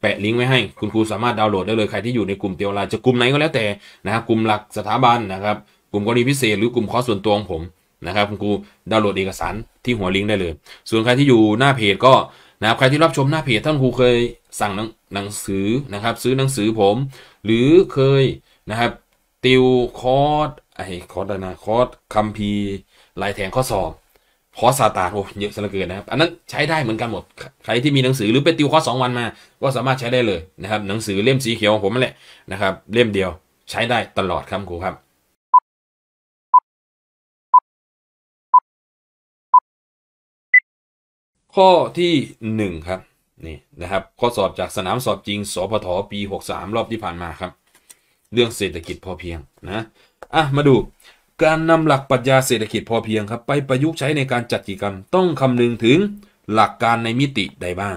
แปะลิงก์ไว้ให้คุณครูสามารถดาวน์โหลดได้เลยใครที่อยู่ในกลุ่มเตียวลาจะกลุ่ม ไหนก็แล้วแต่นะครับ กลุ่มหลักสถาบันนะครับ กลุ่มกรณีพิเศษหรือกลุ่มคอส่วนตัวของผมนะครับคุณครูดาวน์โหลดเอกสารที่หัวลิงก์ได้เลยส่วนใครที่อยู่หน้าเพจก็นะครับใครที่รับชมหน้าเพจท่านครูเคยสั่งหนังสือนะครับซื้อหนังสือผม หรือเคยนะครับติวคอร์สไอคอร์สนะคอร์สคัมพีลายแทงข้อสอบคอสซาตานโอ้เยอะสะเกินนะครับ อันนั้นใช้ได้เหมือนกันหมดใครที่มีหนังสือหรือไปติวคอสสองวันมาก็สามารถใช้ได้เลยนะครับ หนังสือเล่มสีเขียวของผมนั่นแหละนะครับ เล่มเดียว ใช้ได้ตลอดครับครูครับ ข้อที่ 1 ครับ นี่นะครับข้อสอบจากสนามสอบจริงสพทปี63รอบที่ผ่านมาครับ เรื่องเศรษฐกิจพอเพียงนะอ่ะมาดูการนำหลักปรัชญาเศรษฐกิจพอเพียงครับไปประยุกต์ใช้ในการจัดกิจกรรม ต้องคำนึงถึงหลักการในมิติใดบ้าง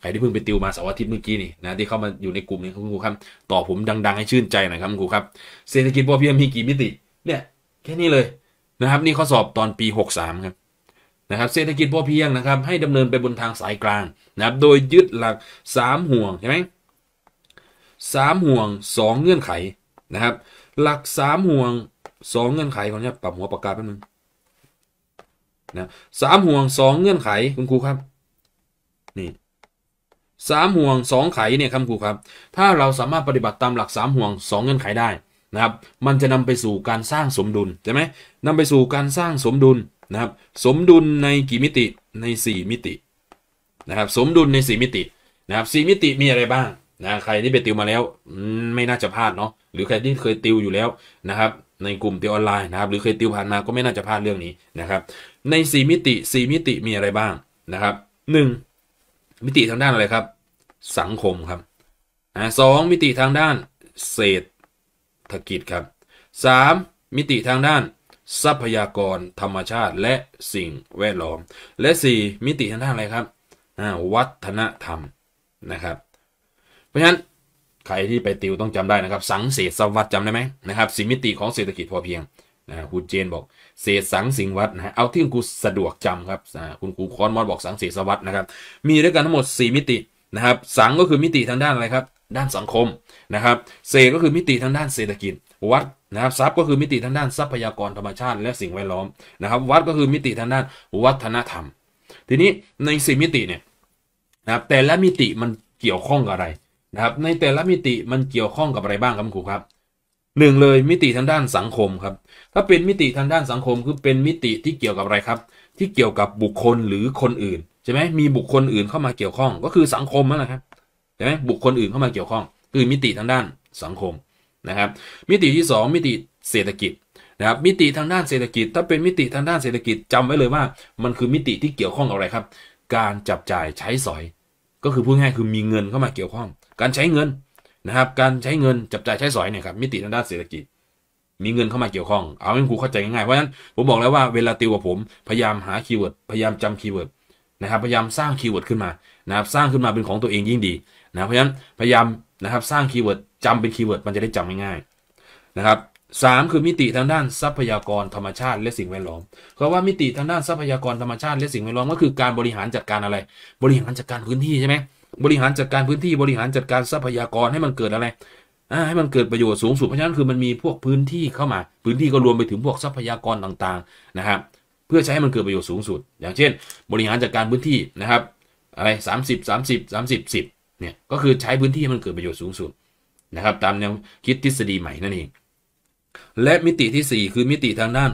ใครที่เพิ่งไปติวมาเสาร์อาทิตย์เมื่อกี้นี่นะที่เข้ามาอยู่ในกลุ่มนี้คุณครูครับ ต่อผมดัง ๆ ให้ชื่นใจหน่อยครับคครูครับ เศรษฐกิจพอเพียงมีกี่มิติ เนี่ยแค่นี้เลยนะครับนี่ข้อสอบตอนปี63ครับนะครับเศรษฐกิจพอเพียงนะครับ ให้ดำเนินไปบนทางสายกลางนะครับโดยยึดหลัก 3 ห่วงใช่ไหมสามห่วง 2 เงื่อนไขนะครับ หลัก3ห่วงสองเงื่อนไขขอเนี้าปรับหัวปากกาแป๊บนึงนะสามห่วงสองเงื่อนไขคุณครูครับนี่สามห่วงสองไขเนี่ยครับครูครับ ถ้าเราสามารถปฏิบัติตามหลักสามห่วงสองเงื่อนไขได้นะครับ มันจะนำไปสู่การสร้างสมดุลใช่ไหมนำไปสู่การสร้างสมดุลนะครับ สมดุลในกี่มิติใน 4 มิตินะครับสมดุลใน 4 มิตินะครับสมิติมีอะไรบ้างนะใครที่ไปติวมาแล้ว ไม่น่าจะพลาดเนาะหรือใครที่เคยติวอยู่แล้วนะครับในกลุ่มติวออนไลน์นะครับ หรือเคยติวผ่านมา ก็ไม่น่าจะพลาดเรื่องนี้นะครับใน 4 มิติ 4 มิติมีอะไรบ้างนะครับ 1. มิติทางด้านอะไรครับ สังคมครับสองมิติทางด้านเศรษฐกิจครับ 3. มิติทางด้านทรัพยากรธรรมชาติและสิ่งแวดล้อมและ 4 มิติทางด้านอะไรครับวัฒนธรรมนะครับ เพราะฉะนั้นใครที่ไปติวต้องจำได้นะครับ สังเศษสวัสด์จำได้ไหมนะครับสิมิติของเศรษฐกิจพอเพียงนะคุณเจนบอก เศษสังสิงวัตนะเอาที่คุณสะดวกจำครับคุณครูคอนมอดบอกสังเศษสวัสดนะครับ มีด้วยกันทั้งหมด 4 มิตินะครับสังก็คือมิติทางด้านอะไรครับ ด้านสังคมนะครับเศษก็คือมิติทางด้านเศรษฐกิจวัดนะครับทรัพย์ก็คือมิติทางด้านทรัพยากรธรรมชาติ และสิ่งแวดล้อมนะครับ วัดก็คือมิติทางด้านวัฒนธรรม ทีนี้ในสี่มิติเนี่ยนะครับแต่ละมิติมันเกี่ยวข้องกับอะไรนะครับในแต่ละมิติมันเกี่ยวข้องกับอะไรบ้างครับครูครับหนึ่งเลย มิติทางด้านสังคมครับถ้าเป็นมิติทางด้านสังคม คือเป็นมิติที่เกี่ยวกับอะไรครับที่เกี่ยวกับบุคคลหรือคนอื่นใช่ไหมมีบุคคลอื่นเข้ามาเกี่ยวข้องก็คือสังคมนั่นแหละครับใช่ไหมบุคคลอื่นเข้ามาเกี่ยวข้องคือมิติทางด้านสังคมนะครับ มิติที่ 2 มิติเศรษฐกิจนะครับ มิติทางด้านเศรษฐกิจถ้าเป็นมิติทางด้านเศรษฐกิจจำไว้เลยว่า มันคือมิติที่เกี่ยวข้องกับอะไรครับการจับจ่ายใช้สอย ก็คือพูดง่ายคือมีเงินเข้ามาเกี่ยวข้องการใช้เงินนะครับการใช้เงินจับจ่ายใช้สอยเนี่ยครับมิติทางด้านเศรษฐกิจ มีเงินเข้ามาเกี่ยวข้องเอาให้ครูเข้าใจง่ายๆเพราะฉะนั้นผมบอกแล้วว่าเวลาติวกับผม พยายามหาคีย์เวิร์ดพยายามจำคีย์เวิร์ดนะครับพยายามสร้างคีย์เวิร์ดขึ้นมานะครับสร้างขึ้นมาเป็นของตัวเองยิ่งดีนะเพราะฉะนั้นพยายามนะครับสร้างคีย์เวิร์ดจำเป็นคีย์เวิร์ดมันจะได้จำง่ายๆนะครับสามคือมิติทางด้านทรัพยากรธรรมชาติและสิ่งแวดล้อมเพราะว่ามิติทางด้านทรัพยากรธรรมชาติและสิ่งแวดล้อมก็คือการบริหารจัดการอะไร บริหารจัดการพื้นที่ใช่ไหมบริหารจัดการพื้นที่บริหารจัดการทรัพยากรให้มันเกิดอะไรให้มันเกิดประโยชน์สูงสุดเพราะฉะนั้นคือมันมีพวกพื้นที่เข้ามาพื้นที่ก็รวมไปถึงพวกทรัพยากรต่างๆนะครับเพื่อใช้ให้มันเกิดประโยชน์สูงสุดอย่างเช่น บริหารจัดการพื้นที่นะครับอะไรสามสิบสามสิบสามสิบสิบเนี่ยก็คือใช้พื้นที่ให้มันเกิดประโยชน์สูงสุดนะครับ ตามแนวคิดทฤษฎีใหม่นั่นเอง และมิติที่ 4 คือมิติทางด้าน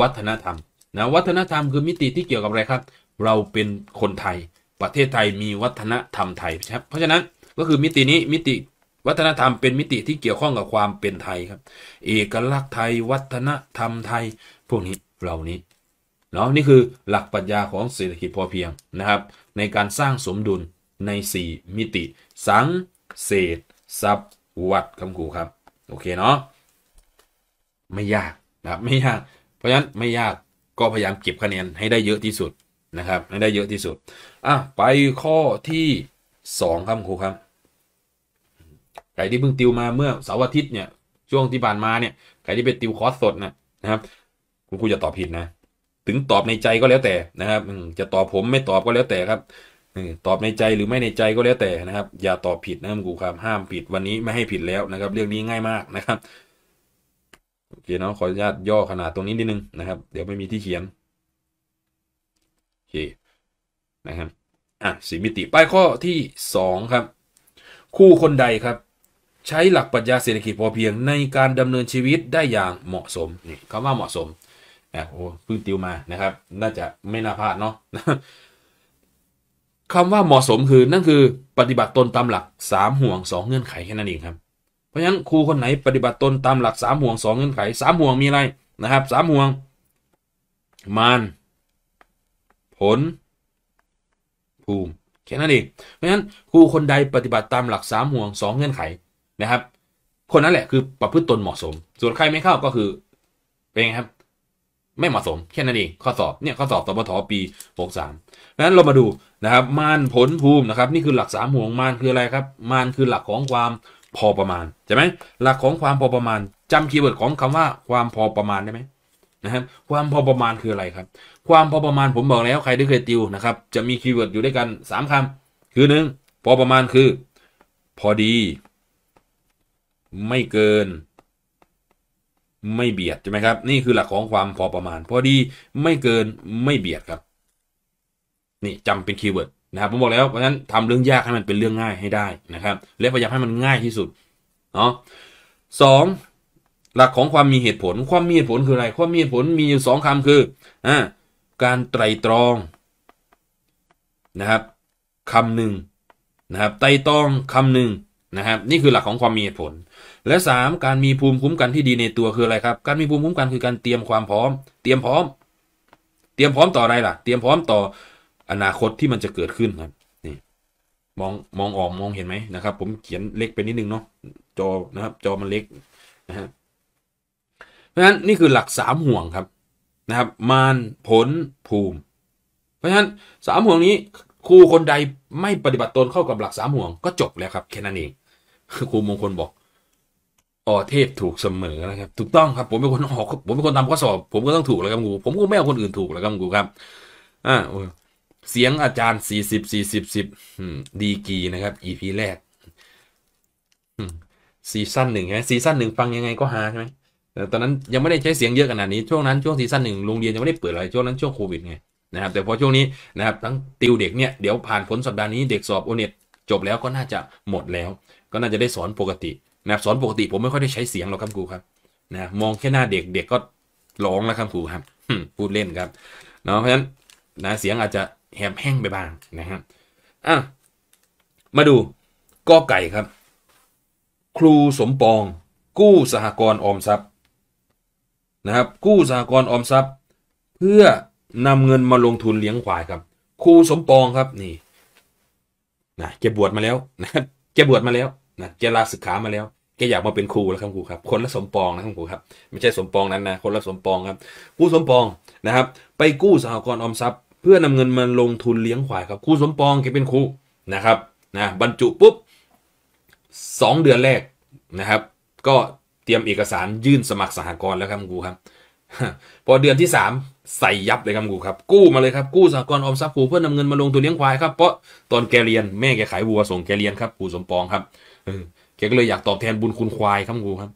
วัฒนธรรมนะวัฒนธรรมคือมิติที่เกี่ยวกับอะไรครับ เราเป็นคนไทยประเทศไทยมีวัฒนธรรมไทยครับเพราะฉะนั้นก็คือมิตินี้มิติวัฒนธรรมเป็นมิติที่เกี่ยวข้องกับความเป็นไทยครับเอกลักษณ์ไทยวัฒนธรรมไทยพวกนี้เหล่านี้เนาะนี่คือหลักปรัชญาของเศรษฐกิจพอเพียงนะครับ ในการสร้างสมดุลใน 4 มิติ สัง เศษทรัพย์วัดคำขููครับโอเคเนาะไม่ยากนะไม่ยาก เพราะฉะนั้นไม่ยากก็พยายามเก็บคะแนนให้ได้เยอะที่สุดนะครับให้ได้เยอะที่สุด่ะไปข้อที่สองครับครูครับ ใครที่เพิ่งติวมาเมื่อเสาร์อาทิตย์เนี่ยช่วงที่ผ่านมาเนี่ยใครที่ไปติวคอร์สสดนะนะครับคุณครูจะตอบผิดนะ ถึงตอบในใจก็แล้วแต่นะครับจะตอบผมไม่ตอบก็แล้วแต่ครับตอบในใจหรือไม่ในใจก็แล้วแต่นะครับ อย่าตอบผิดนะครูครับ ห้ามผิดวันนี้ไม่ให้ผิดแล้วนะครับ เรื่องนี้ง่ายมากนะครับโอเคเนาะขออนุญาตย่อขนาดตรงนี้นิดนึงนะครับ เดี๋ยวไม่มีที่เขียนโอเค นะครับอ่ะสีมิติป้ายข้อที่ 2 ครับ คู่คนใดครับ ใช้หลักปรัชญาเศรษฐกิจพอเพียงในการดำเนินชีวิตได้อย่างเหมาะสมนี่คำว่าเหมาะสมอ่ะโอ้พึ่งติวมานะครับ น่าจะไม่น่าพลาดเนาะคำว่าเหมาะสมคือนั่นคือ ปฏิบัติตนตามหลัก 3 ห่วง 2 เงื่อนไขแค่นั้นเองครับ เพราะฉะนั้นครูคนไหนปฏิบัติตนตามหลัก 3 ห่วง2เงื่อนไข3ห่วงมีอะไรนะครับ3ห่วงมานผลครูแค่นั้นเองเพราะฉะนั้นครูคนใดปฏิบัติตามหลักสามห่วงสองเงื่อนไขนะครับ คนนั้นแหละคือประพฤติตนเหมาะสม ส่วนใครไม่เข้าก็คือ เป็นไงครับ ไม่เหมาะสมแค่นั้นเองข้อสอบเนี่ยข้อสอบสปทปีหกสามฉะนั้นเรามาดูนะครับมานผลภูมินะครับนี่คือหลักสามห่วงมานคืออะไรครับมานคือหลักของความพอประมาณใช่ไหมหลักของความพอประมาณจำคีย์เวิร์ดของคำว่าความพอประมาณได้ไหมนะครับ ความพอประมาณคืออะไรครับ ความพอประมาณ ผม บอกแล้วใครที่เคยติวนะครับ จะมีคีย์เวิร์ดอยู่ด้วยกัน 3 คำ คือหนึ่งพอประมาณคือ พอดี ไม่เกิน ไม่เบียด ใช่ไหมครับ นี่คือหลักของความพอประมาณ พอดีไม่เกินไม่เบียดครับนี่จำเป็นคีย์เวิร์ดนะครับผมบอกแล้วเพราะฉะนั้นทำเรื่องยาก ให้มันเป็นเรื่องง่ายให้ได้นะครับ และพยายามให้มันง่ายที่สุดเนาะสองหลักของความมีเหตุผลความมีเหตุผลคืออะไร ความมีเหตุผลมีอยู่สองคำคืออ่าการไตรตรองนะครับคำหนึ่งนะครับไตรตรองคำหนึ่งนะครับ นี่คือหลักของความมีเหตุผล และ3การมีภูมิคุ้มกันที่ดีในตัวคืออะไรครับ การมีภูมิคุ้มกันคือการเตรียมความพร้อม เตรียมพร้อม เตรียมพร้อมต่ออะไรล่ะ เตรียมพร้อมต่ออนาคตที่มันจะเกิดขึ้นครับนี่มองมองออกมองเห็นไหมนะครับ ผมเขียนเล็กไปนิดนึงเนาะจอนะครับ จอมันเล็ก นะครับราะฉะนั้นนี่คือหลักสามห่วงครับนะครับ มานผลภูมิ เพราะฉะนั้นสามห่วงนี้ครูคนใดไม่ปฏิบัติตนเข้ากับหลักสามห่วงก็จบแล้วครับแค่นั้นเองครูมงคลบอกอ๋อเทพถูกเสมอนะครับ ถูกต้องครับผมเป็นคนออกผมเป็นคนทำข้อสอบผมก็ต้องถูกแล้วครับครูผมก็ไม่เอาคนอื่นถูกแล้วครับครูครับอ่าเสียงอาจารย์สี่สิบสี่สิบสิบดีกีนะครับอีพีแรกซีซั่นหนึ่งไงซีซั่นหนึ่งฟังยังไงก็หาใช่ไหมตอนนั้นยังไม่ได้ใช้เสียงเยอะขนาดนี้ช่วงนั้นช่วงซีซั่นหนึ่งโรงเรียนยังไม่ได้เปิดอะไรช่วงนั้นช่วงโควิดไงนะครับแต่พอช่วงนี้นะครับทั้งติวเด็กเนี่ยเดี๋ยวผ่านผลสัปดาห์นี้เด็กสอบโอเน็ตจบแล้วก็น่าจะหมดแล้ว ก็น่าจะได้สอนปกตินะครับสอนปกติ ผมไม่ค่อยได้ใช้เสียงหรอกครับครูครับนะมองแค่หน้าเด็กเด็กก็ร้องแล้วครับครูครับพูดเล่นครับเนาะเพราะฉะนั้นนะเสียงอาจจะแหบแห้งไปบ้างนะครับอ่ะมาดูกอไก่ครับ ครูสมปอง กู้สหกรณ์ออมทรัพย์นะครับกู้สหกรณ์ออมทรัพย์ เพื่อนำเงินมาลงทุนเลี้ยงควายครับครูสมปองครับนี่นะแกบวชมาแล้วนะคแกบวชมาแล้วนะแกลาศึกขามาแล้วแกอยากมาเป็นครูแล้วครับครูครับคนละสมปองนะครับครูครับไม่ใช่สมปองนั้นนะคนละสมปองครับครูสมปองนะครับ ไปกู้สหกรณ์ออมทรัพย์เพื่อนำเงินมาลงทุนเลี้ยงควายครับครูสมปองแกเป็นครูนะครับนะบรรจุปุ๊บสองเดือนแรกนะครับก็ตรียมเอกสารยื่นสมัครสหกรณ์แล้วครับกูครับพอเดือนที่สามใส่ยับเลยครับกูครับกู้มาเลย ครับกู้สหกรณ์ออมทรัพย์กูเพื่อนำเงินมาลงทุนเลี้ยงควายครับเพราะตอนแกเรียนแม่แกขายวัวส่งแกเรียนครับกูสมปองครับแกก็เลยอยากตอบแทนบุญคุณควายครับกูครับ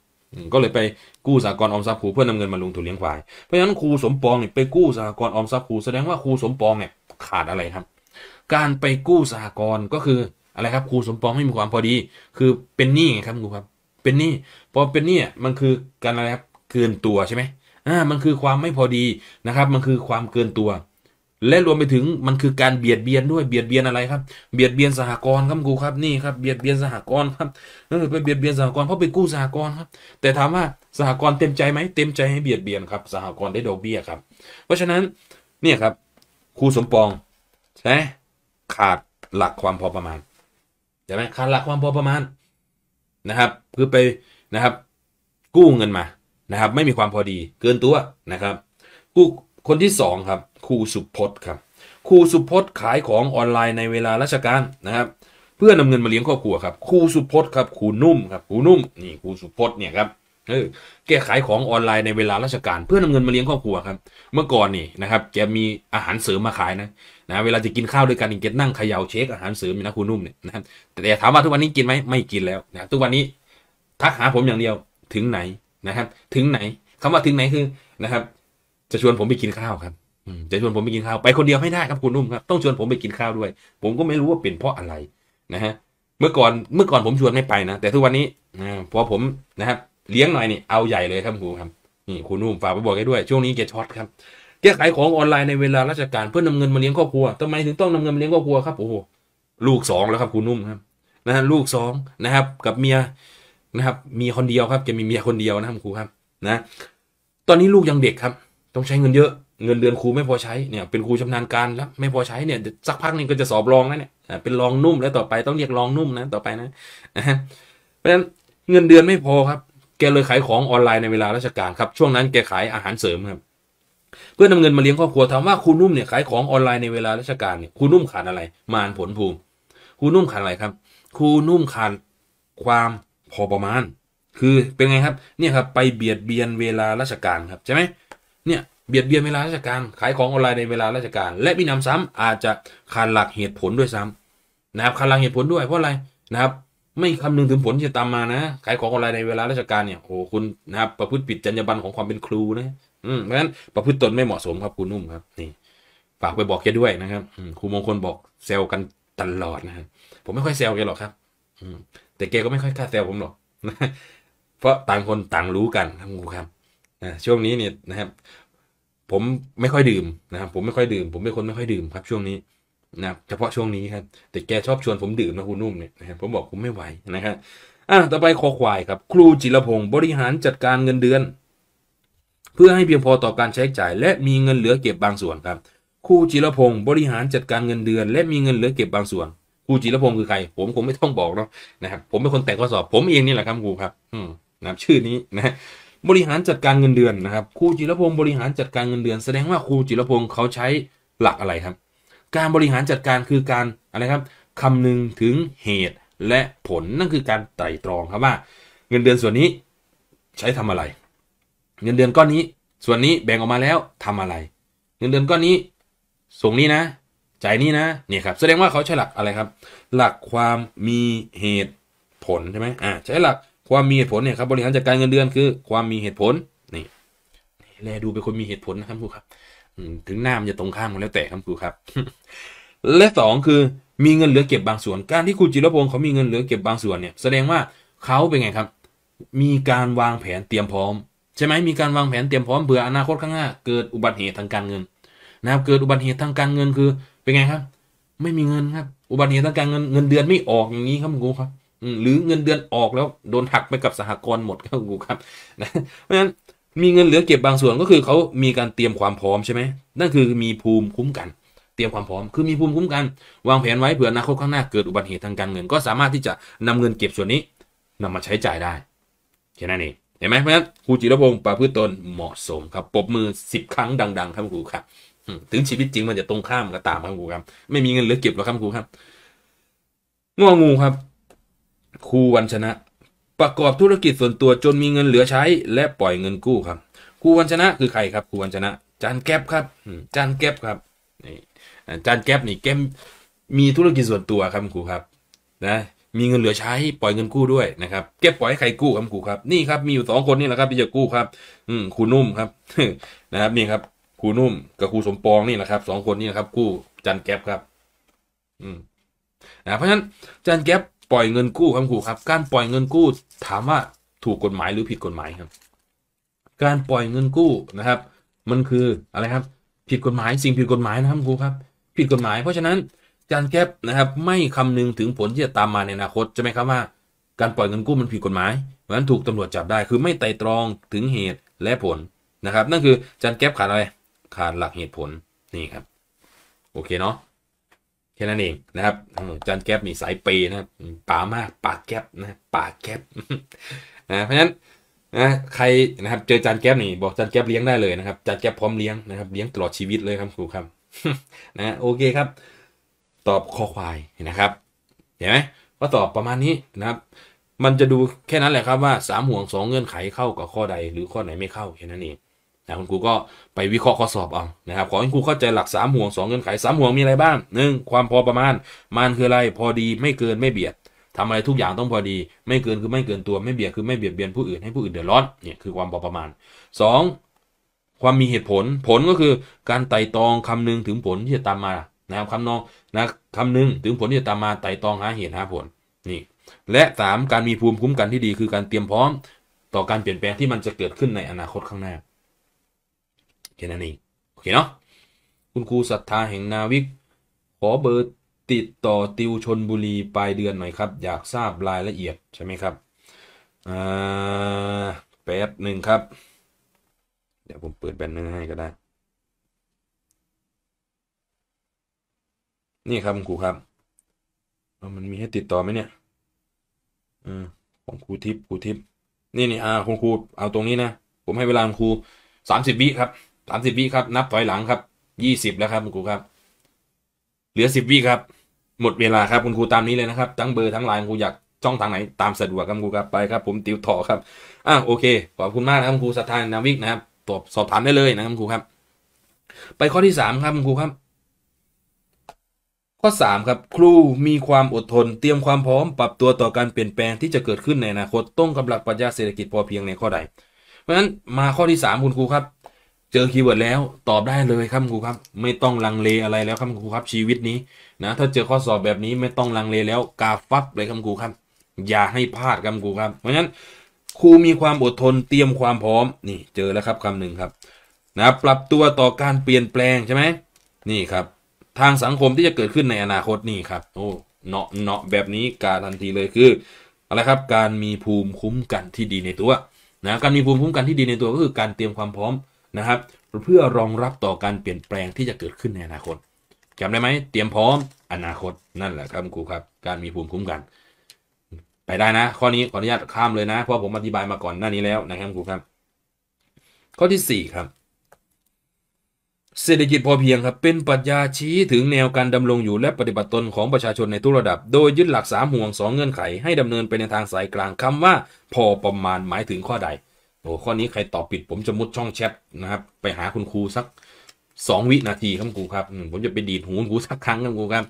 ก็เลยไปกู้สหกรณ์ออมทรัพย์ครูเพื่อนำเงินมาลงทุนเลี้ยงควายเพราะฉะนั้นครูสมปองเนี่ยไปกู้สหกรณ์ออมทรัพย์ครูแสดงว่าครูสมปองเนี่ยขาดอะไรครับ การไปกู้สหกรณ์ก็คืออะไรครับครูสมปองไม่มีความพอดีคือเป็นหนี้ครับครูครับเป็นหนี้พอเป็นหนี้มันคือการอะไรครับ เกินตัวใช่ไหมอ่ามันคือความไม่พอดีนะครับ มันคือความเกินตัว และรวมไปถึงมันคือการเบียดเบียนด้วยเบียดเบียนอะไรครับ เบียดเบียนสหกรณ์ครับกูครับนี่ครับเบียดเบียนสหกรณ์ครับเออไปเบียดเบียนสหกรณ์เพราะไปกู้สหกรณ์ครับ แต่ถามว่าสหกรณ์เต็มใจไหม เต็มใจให้เบียดเบียนครับสหกรณ์ได้ดอกเบี้ยครับ เพราะฉะนั้นเนี่ยครับครูสมปองใช่ขาดหลักความพอประมาณใช่ไหมขาดหลักความพอประมาณนะครับคือไปนะครับกู้เงินมานะครับ ไม่มีความพอดี เกินตัวนะครับกู้คนที่2ครับครูสุพจน์ครับครูสุพจน์ขายของออนไลน์ในเวลาราชการนะครับ เพื่อนำเงินมาเลี้ยงครอบครัวครับครูสุพจน์ครับครูนุ่มครับครูนุ่มนี่ครูสุพจน์เนี่ยครับเออแกขายของออนไลน์ในเวลาราชการ เพื่อนำเงินมาเลี้ยงครอบครัวครับ เมื่อก่อนนี่นะครับ แกมีอาหารเสริมมาขายนะนะเวลาจะกินข้าวด้วยกันอิงเกตนั่งเขย่าเช็คอาหารเสริมนะครูนุ่มเนี่ยนะแต่ถามว่าทุกวันนี้กินไหมไม่กินแล้วนะทุกวันนี้ทักหาผมอย่างเดียวถึงไหนนะครับ ถึงไหนคำว่าถึงไหนคือนะครับจะชวนผมไปกินข้าวครับจะชวนผมไปกินข้าวไปคนเดียวไม่ได้ครับคุณนุ่มครับ ต้องชวนผมไปกินข้าวด้วย ผมก็ไม่รู้ว่าเป็นเพราะอะไรนะฮะเมื่อก่อนเมื่อก่อนผมชวนไม่ไปนะแต่ทุกวันนี้นะพอผมนะครับ เลี้ยงหน่อยนี่เอาใหญ่เลยครับค่มครับนี่คุณนุ่มฝากไปบอกให้ด้วย ช่วงนี้แกช็อตครับแก้ไขของออนไลน์ในเวลาราชการเพื่อนำเงินมาเลี้ยงครอบครัวทำไมถึงต้องนำเงินมาเลี้ยงครอบครัวครับโอ้โหลูกสองแล้วครับคุณนุ่มครับนะฮะลูกสองนะครับกับเมียนะครับมีคนเดียวครับจะมีเมียคนเดียวนะครับครูครับนะตอนนี้ลูกยังเด็กครับต้องใช้เงินเยอะเงินเดือนครูไม่พอใช้เนี่ยเป็นครูชำนาญการแล้ว ไม่พอใช้เนี่ยสักพักนึงก็จะสอบรองแล้วเนี่ยเป็นรองนุ่มแล้วต่อไปต้องเรียกรองนุ่มนะต่อไปนะ เพราะฉะนั้นเงินเดือนไม่พอครับ แกเลยขายของออนไลน์ในเวลาราชการครับช่วงนั้นแกขายอาหารเสริมครับเพื่อนำเงินมาเลี้ยงครอบครัวถามว่าครูนุ่มเนี่ยขายของออนไลน์ในเวลาราชการเนี่ยครูนุ่มขาดอะไรมานผลภูมิ ครูนุ่มขาดอะไรครับ ครูนุ่มขาดความพอประมาณ คือเป็นไงครับเนี่ยครับไปเบียดเบียนเวลาราชการครับใช่ไหมเนี่ยเบียดเบียนเวลาราชการ ขายของออนไลน์ในเวลาราชการ และมีนำซ้ำอาจจะขาดหลักเหตุผลด้วยซ้ำนะครับขาดหลักเหตุผลด้วยเพราะอะไรนะครับ ไม่คำนึงถึงผลที่จะตามมานะ ขายของออนไลน์ในเวลาราชการเนี่ยโอ้คุณนะครับประพฤติผิดจรรยาบรรณของความเป็นครูนะอืมเพราะฉะนั้นประพฤติตนไม่เหมาะสมครับครูนุ่มครับนี่ ฝากไปบอกแกด้วยนะครับครูมงคลบอกเซลกันตลอดนะครับผมไม่ค่อยเซลแกหรอกครับ อืมแต่แกก็ไม่ค่อยกล้าเซลผมหรอกเพราะต่างคนต่างรู้กันครับครูครับช่วงนี้เนี่ยนะครับผมไม่ค่อยดื่มนะครับผมไม่ค่อยดื่มผมเป็นคนไม่ค่อยดื่มครับช่วงนี้นะเฉพาะช่วงนี้ครับ แต่แกชอบชวนผมดื่มนะคุณนุ่มเนี่ยนะครับผมบอกผมไม่ไหวนะครับอ่ะต่อไปคอควายครับ ครูจิรพงศ์บริหารจัดการเงินเดือนเพื่อให้เพียงพอต่อการใช้จ่ายและมีเงินเหลือเก็บบางส่วนครับครูจิรพงศ์บริหารจัดการเงินเดือน และมีเงินเหลือเก็บบางส่วนครูจิรพงศ์คือใคร ผมคงไม่ต้องบอกเนาะนะครับผมเป็นคนแต่งข้อสอบผมเองนี่แหละครับครูครับ อืมนะชื่อนี้นะบริหารจัดการเงินเดือนนะครับครูจิรพงศ์บริหารจัดการเงินเดือนแสดงว่าครูจิรพงศ์เขาใช้หลักอะไรครับ การบริหารจัดการคือการอะไรครับคำนึงถึงเหตุและผลนั่นคือการไตร่ตรองครับว่า เงินเดือนส่วนนี้ใช้ทำอะไรเงินเดือนก้อนนี้ ส่วนนี้แบ่งออกมาแล้วทำอะไร เงินเดือนก้อนนี้ส่งนี้นะจ่ายนี้นะเนี่ยครับแสดงว่าเขาใช้หลักอะไรครับ หลักความมีเหตุผลใช่ไหมอ่าใช้หลักความมีเหตุผลเนี่ยครับ บริหารจัดการเงินเดือนคือความมีเหตุผลนี่แลดูเป็นคนมีเหตุผลนะครับครูครับถึงหน้ามันจะตรงข้ามกันแล้วแต่ครับครูครับ และสองคือมีเงินเหลือเก็บบางส่วนการที่ครูจิรพงศ์เขามีเงินเหลือเก็บบางส่วนเนี่ย แสดงว่าเขาเป็นไงครับ มีการวางแผนเตรียมพร้อมใช่ไหมมีการวางแผนเตรียมพร้อมเบื่ออนาคตข้างหน้าเกิดอุบัติเหตุทางการเงิน นะครับ เกิดอุบัติเหตุทางการเงินคือเป็นไงครับ ไม่มีเงินครับ อุบัติเหตุทางการเงิน เงินเดือนไม่ออกอย่างนี้ครับกูครับหรือเงินเดือนออกแล้วโดนหักไปกับสหกรณ์หมดครับกูครับนะเพราะฉะนั้นมีเงินเหลือเก็บบางส่วนก็คือเขามีการเตรียมความพร้อมใช่ไหมนั่นคือมีภูมิคุ้มกัน เตรียมความพร้อมคือมีภูมิคุ้มกันวางแผนไว้เผื่ออนาคตข้างหน้า เกิดอุบัติเหตุทางการเงินก็สามารถที่จะนำเงินเก็บส่วนนี้ นำมาใช้จ่ายได้แค่นั้นเองเห็นไหมเพราะฉะนั้นครูจิรพงศ์ประพฤติตนเหมาะสมครับปบมือ 10 ครั้งดัง ๆครับครูครับถึงชีวิตจริงมันจะตรงข้ามก็ตามครับครูครับ ไม่มีเงินเหลือเก็บหรอกครับครูครับงองูครับครูวันชนะประกอบธุรกิจส่วนตัวจนมีเงินเหลือใช้ และปล่อยเงินกู้ครับครูวันชนะคือใครครับครูวันชนะจานแก๊บครับ จานแก๊บครับนี่จานแก๊บนี่แก๊บมีธุรกิจส่วนตัวครับครูครับ นะมีเงินเหลือใช้ปล่อยเงินกู้ด้วยนะครับแกปล่อยให้ใครกู้ครับกูครับนี่ครับมีอยู่สองคนนี่แหละครับ ที่จะกู้ครับ อืมครูนุ่มครับนะครับนี่ครับครูนุ่มกับครูสมปองนี่แหละครับสองคนนี่นะครับ กู้จันแก๊ปครับ อืมนะเพราะฉะนั้นจันแก๊ปปล่อยเงินกู้ครับคูครับการปล่อยเงินกู้ถามว่าถูกกฎหมายหรือผิดกฎหมายครับ การปล่อยเงินกู้นะครับ มันคืออะไรครับ ผิดกฎหมายสิ่งผิดกฎหมายนะครับครูครับผิดกฎหมายเพราะฉะนั้นจานแ็บนะครับ ไม่คำนึงถึงผลที่จะตามมาในอนาคตใช่ไหมครับว่า การปล่อยเงินกู้มันผิดกฎหมายเพราะฉะนั้นถูกตำรวจจับได้คือไม่ไตรตรองถึงเหตุและผลนะครับนั่นคือจานแ็บขาดอะไรขาดหลักเหตุผลนี่ครับโอเคเนาะแค่นั้นเองนะครับ จานแก๊บนี่สายเปนะครับป่ามากปากแก๊บนะปากแก๊บนะเพราะฉะนั้นนะใครนะครับเจอจานแก๊บนี่บอกจานแก๊บเลี้ยงได้เลยนะครับจานแก๊บพร้อมเลี้ยงนะครับเลี้ยงตลอดชีวิตเลยครับครูครับนะโอเคครับตอบคอควายนะครับเห็นไหมก็ตอบประมาณนี้นะครับ มันจะดูแค่นั้นแหละครับว่า 3 ห่วง 2 เงื่อนไขเข้ากับข้อใดหรือข้อไหนไม่เข้าแค่นั้นเองนะคุณครูก็ไปวิเคราะห์ข้อสอบเอานะครับขอให้ครูเข้าใจหลัก3 ห่วง 2 เงื่อนไข3ห่วงมีอะไรบ้าง 1. ความพอประมาณมันคืออะไรพอดีไม่เกินไม่เบียด ทำอะไรทุกอย่างต้องพอดี ไม่เกินคือไม่เกินตัวไม่เบียดคือไม่เบียดเบียนผู้อื่นให้ผู้อื่นเดือดร้อนเนี่ยคือความพอประมาณ 2. ความมีเหตุผลผลก็คือการไต่ตองคำนึงถึงผลที่จะตามมานะครับคำนองนะคำนึงถึงผลที่จะตามมา ไต่ตอง หาเหตุหา ผล นี่ และสาม การมีภูมิ คุ้มกันที่ดีคือการเตรียมพร้อม ต่อการเปลี่ยนแปลงที่มันจะเกิดขึ้นในอนาคตข้างหน้าแค่นั้นเองโอเค เนาะคุณ ครูศรัทธาแห่งนาวิกขอเบอร์ติดต่อติวชนบุรีปลายเดือนหน่อยครับอยากทราบรายละเอียดใช่ไหมครับอ่าแป๊บหนึ่งครับเดี๋ยวผมเปิดแบนเนอร์ให้ก็ได้นี่ครับคุณครูครับมันมีให้ติดต่อไหมเนี่ยอของครูทิพย์ครูทิพย์นี่นี่อ่าคุณครูเอาตรงนี้นะผมให้เวลาคุณครูสามสิบวิครับสามสิบวิครับนับถอยหลังครับยี่สิบแล้วครับคุณครูครับ เหลือสิบวิครับหมดเวลาครับคุณครูตามนี้เลยนะครับทั้งเบอร์ทั้งไลน์ครูอยากช่องทางไหนตามสะดวกครับคุณครับไปครับผมติวต่อครับ อ่าโอเค ขอบคุณมากนะครับครูสัทธานนาวิกนะครับตอบสอบถามได้เลยนะครับครูครับ ไปข้อที่สามครับคุณครูครับข้อ3ครับครูมีความอดทนเตรียมความพร้อม ปรับตัวต่อการเปลี่ยนแปลงที่จะเกิดขึ้นในอนาคตต้องกำหลักปรัชญาเศรษฐกิจพอเพียงในข้อใดเพราะฉะนั้นมาข้อที่ 3 คุณครูครับ เจอคีย์เวิร์ดแล้ว ตอบได้เลยครับครูครับ ไม่ต้องลังเลอะไรแล้วครับครูครับชีวิตนี้นะ ถ้าเจอข้อสอบแบบนี้ไม่ต้องลังเลแล้วกาฟับเลยครับครูครับ อย่าให้พลาดครับครูครับเพราะฉะนั้นครูมีความอดทนเตรียมความพร้อมนี่ เจอแล้วครับคำหนึ่งครับนะปรับตัวต่อการเปลี่ยนแปลงใช่ไหมนี่ครับทางสังคมที่จะเกิดขึ้นในอนาคตนี่ครับโอ้เนาะเนาะแบบนี้การันทีเลยคืออะไรครับการมีภูมิคุ้มกันที่ดีในตัวนะการมีภูมิคุ้มกันที่ดีในตัวก็คือการเตรียมความพร้อมนะครับ เพื่อรองรับต่อการเปลี่ยนแปลงที่จะเกิดขึ้นในอนาคตจำได้ไหมเตรียมพร้อม อนาคต นั่นแหละครับครูครับการมีภูมิคุ้มกัน ไปได้นะ ข้อนี้ขออนุญาตข้ามเลยนะเพราะผมอธิบายมาก่อนหน้านี้แล้วนะครับครูครับ ข้อที่4ครับเศรษฐกิจพอเพียงครับ เป็นปัญญาชี้ถึงแนวการดำรงอยู่และปฏิบัติตนของประชาชนในทุกระดับโดยยึดหลัก 3 ห่วง 2 เงื่อนไขให้ดำเนินไปในทางสายกลางคำว่าพอประมาณหมายถึงข้อใดโอ้ข้อนี้ใครตอบผิดผมจะมุดช่องแชทนะครับไปหาคุณครูสัก 2 วินาทีครับครูครับ ผมจะไปดีดหูครูสักครั้งครับครูครับ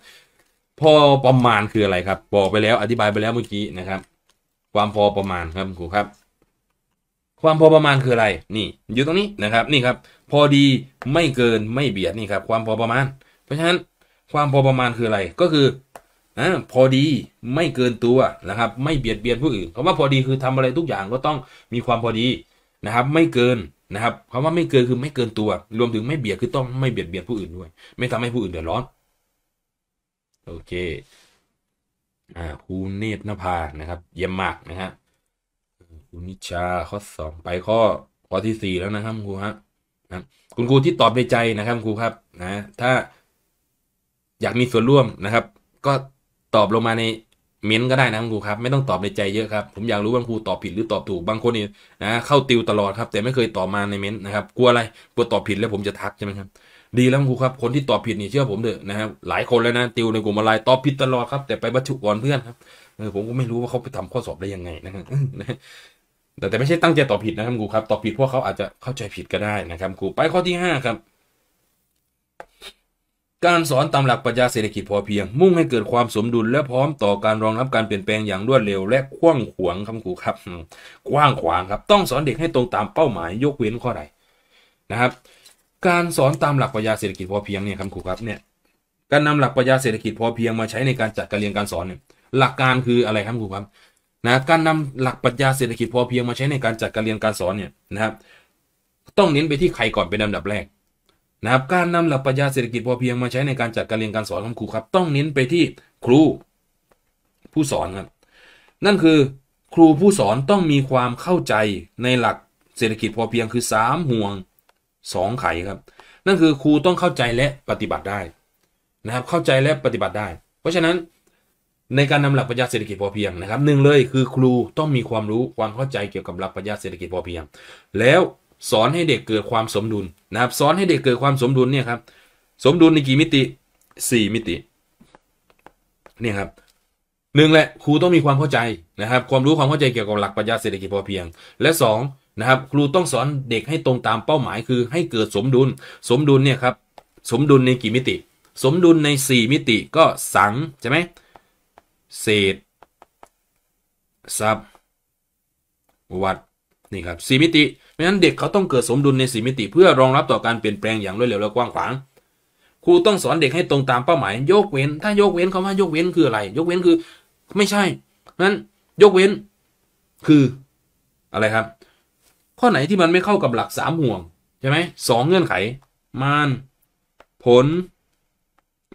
พอประมาณคืออะไรครับบอกไปแล้วอธิบายไปแล้วเมื่อกี้นะครับ ความพอประมาณครับครูครับความพอประมาณคืออะไร นี่อยู่ตรงนี้นะครับนี่ครับ พอดีไม่เกินไม่เบียดนี่ครับความพอประมาณ เพราะฉะนั้นความพอประมาณคืออะไรก็คือนะพอดีไม่เกินตัวนะครับ ไม่เบียดเบียนผู้อื่นคำว่าพอดีคือทำอะไรทุกอย่างก็ต้องมีความพอดีนะครับไม่เกินนะครับคำว่าไม่เกินคือไม่เกินตัวรวมถึงไม่เบียดคือต้องไม่เบียดเบียนผู้อื่นด้วย ไม่ทำให้ผู้อื่นเดือดร้อนโอเคอ่าคูเนตรนภานะครับ เยี่ยมมากนะครับคุณนิชาข้อสองไปข้อข้อที่สี่แล้วนะครับครูฮะนะคุณครูที่ตอบในใจนะครับ ครูครับนะถ้าอยากมีส่วนร่วมนะครับ ก็ตอบลงมาในเม้นก็ได้นะครับคูครับ ไม่ต้องตอบในใจเยอะครับ ผมอยากรู้ว่าครูตอบผิด หรือตอบถูกบางคนนี่นะเข้าติวตลอดครับ แต่ไม่เคยตอบมาในเม้น นะครับกลัวอะไรกลัวตอบผิดแล้วผมจะทักใช่ไหมครับดีแล้วครูครับ คนที่ตอบผิดนี่เชื่อผมเถอะนะครับหลายคนแล้วนะติวในกลุ่มออนไลน์ตอบผิดตลอดครับ แต่ไปบัตรชุกอนเพื่อนครับผมก็ไม่รู้ว่าเขาไปทำข้อสอบได้ยังไงนะครับแต่แต่ไม่ใช่ตั้งใจตอบผิดนะครับครูครับตอบผิดพวกเขาอาจจะเข้าใจผิดก็ได้นะครับครูไปข้อที่ 5 ครับ การสอนตามหลักปรัชญาเศรษฐกิจพอเพียง มุ่งให้เกิดความสมดุล และพร้อมต่อการรองรับการเปลี่ยนแปลงอย่างรวดเร็วและกว้างขวางครับครูครับกว้างขวางครับ ต้องสอนเด็กให้ตรงตามเป้าหมายยกเว้นข้อใดนะครับ การสอนตามหลักปรัชญาเศรษฐกิจพอเพียงเนี่ยครับครูครับเนี่ยการนำหลักปรัชญาเศรษฐกิจพอเพียงมาใช้ในการจัดการเรียนการสอนเนี่ยหลักการคืออะไรครับครูครับนะการนำหลักปรัชญาเศรษฐกิจพอเพียงมาใช้ในการจัดการเรียนการสอนเนี่ยนะครับ ต้องเน้นไปที่ใครก่อนเป็นลนดับแรกนะครับการนำหลักปรัชญาเศรษฐกิจพอเพียงมาใช้ในการจัดการเรียนการสอนของครูครับต้องเน้นไปที่ครูผู้สอน ครับนั่นคือครูผู้สอนต้องมีความเข้าใจในหลักเศรษฐกิจพอเพียงคือ 3ห่วง2ไขครับ นั่นคือครูต้องเข้าใจและปฏิบัติได้นะครับเข้าใจและปฏิบัติได้ เพราะฉะนั้นในการนำหลักปรัชญาเศรษฐกิจพอเพียงนะครับหนึ่งเลยคือ ครูต้องมีความรู้ความเข้าใจเกี่ยวกับหลักปรัชญาเศรษฐกิจพอเพียง แล้วสอนให้เด็กเกิดความสมดุลนะครับ สอนให้เด็กเกิดความสมดุลเนี่ยครับสมดุลในกี่มิติ 4 มิติเนี่ยครับหนึ่งแหละครูต้องมีความเข้าใจนะครับความรู้ความเข้าใจเกี่ยวกับหลักปรัชญาเศรษฐกิจพอเพียง และ2นะครับครูต้องสอนเด็กให้ตรงตามเป้าหมาย คือให้เกิดสมดุล สมดุลเนี่ยครับสมดุลในกี่มิติ สมดุลใน 4 มิติก็สังใช่ไหมเศษทรัพย์วัด นี่ครับสีมิติ เพราะฉะนั้นเด็กเขาต้องเกิดสมดุลในสีมิติ เพื่อรองรับ ต่อการเปลี่ยนแปลงอย่างรวดเร็วและกว้างขวาง ครูต้องสอนเด็กให้ตรงตามเป้าหมาย ยกเว้น ถ้ายกเว้นคาว่ายกเว้นคืออะไร ยกเว้นคือไม่ใช่เพราะนั้นยกเว้น คือ อะไรครับ ข้อไหนที่มันไม่เข้ากับหลักสามห่วงใช่ไหมสองเงื่อนไขมาน ผล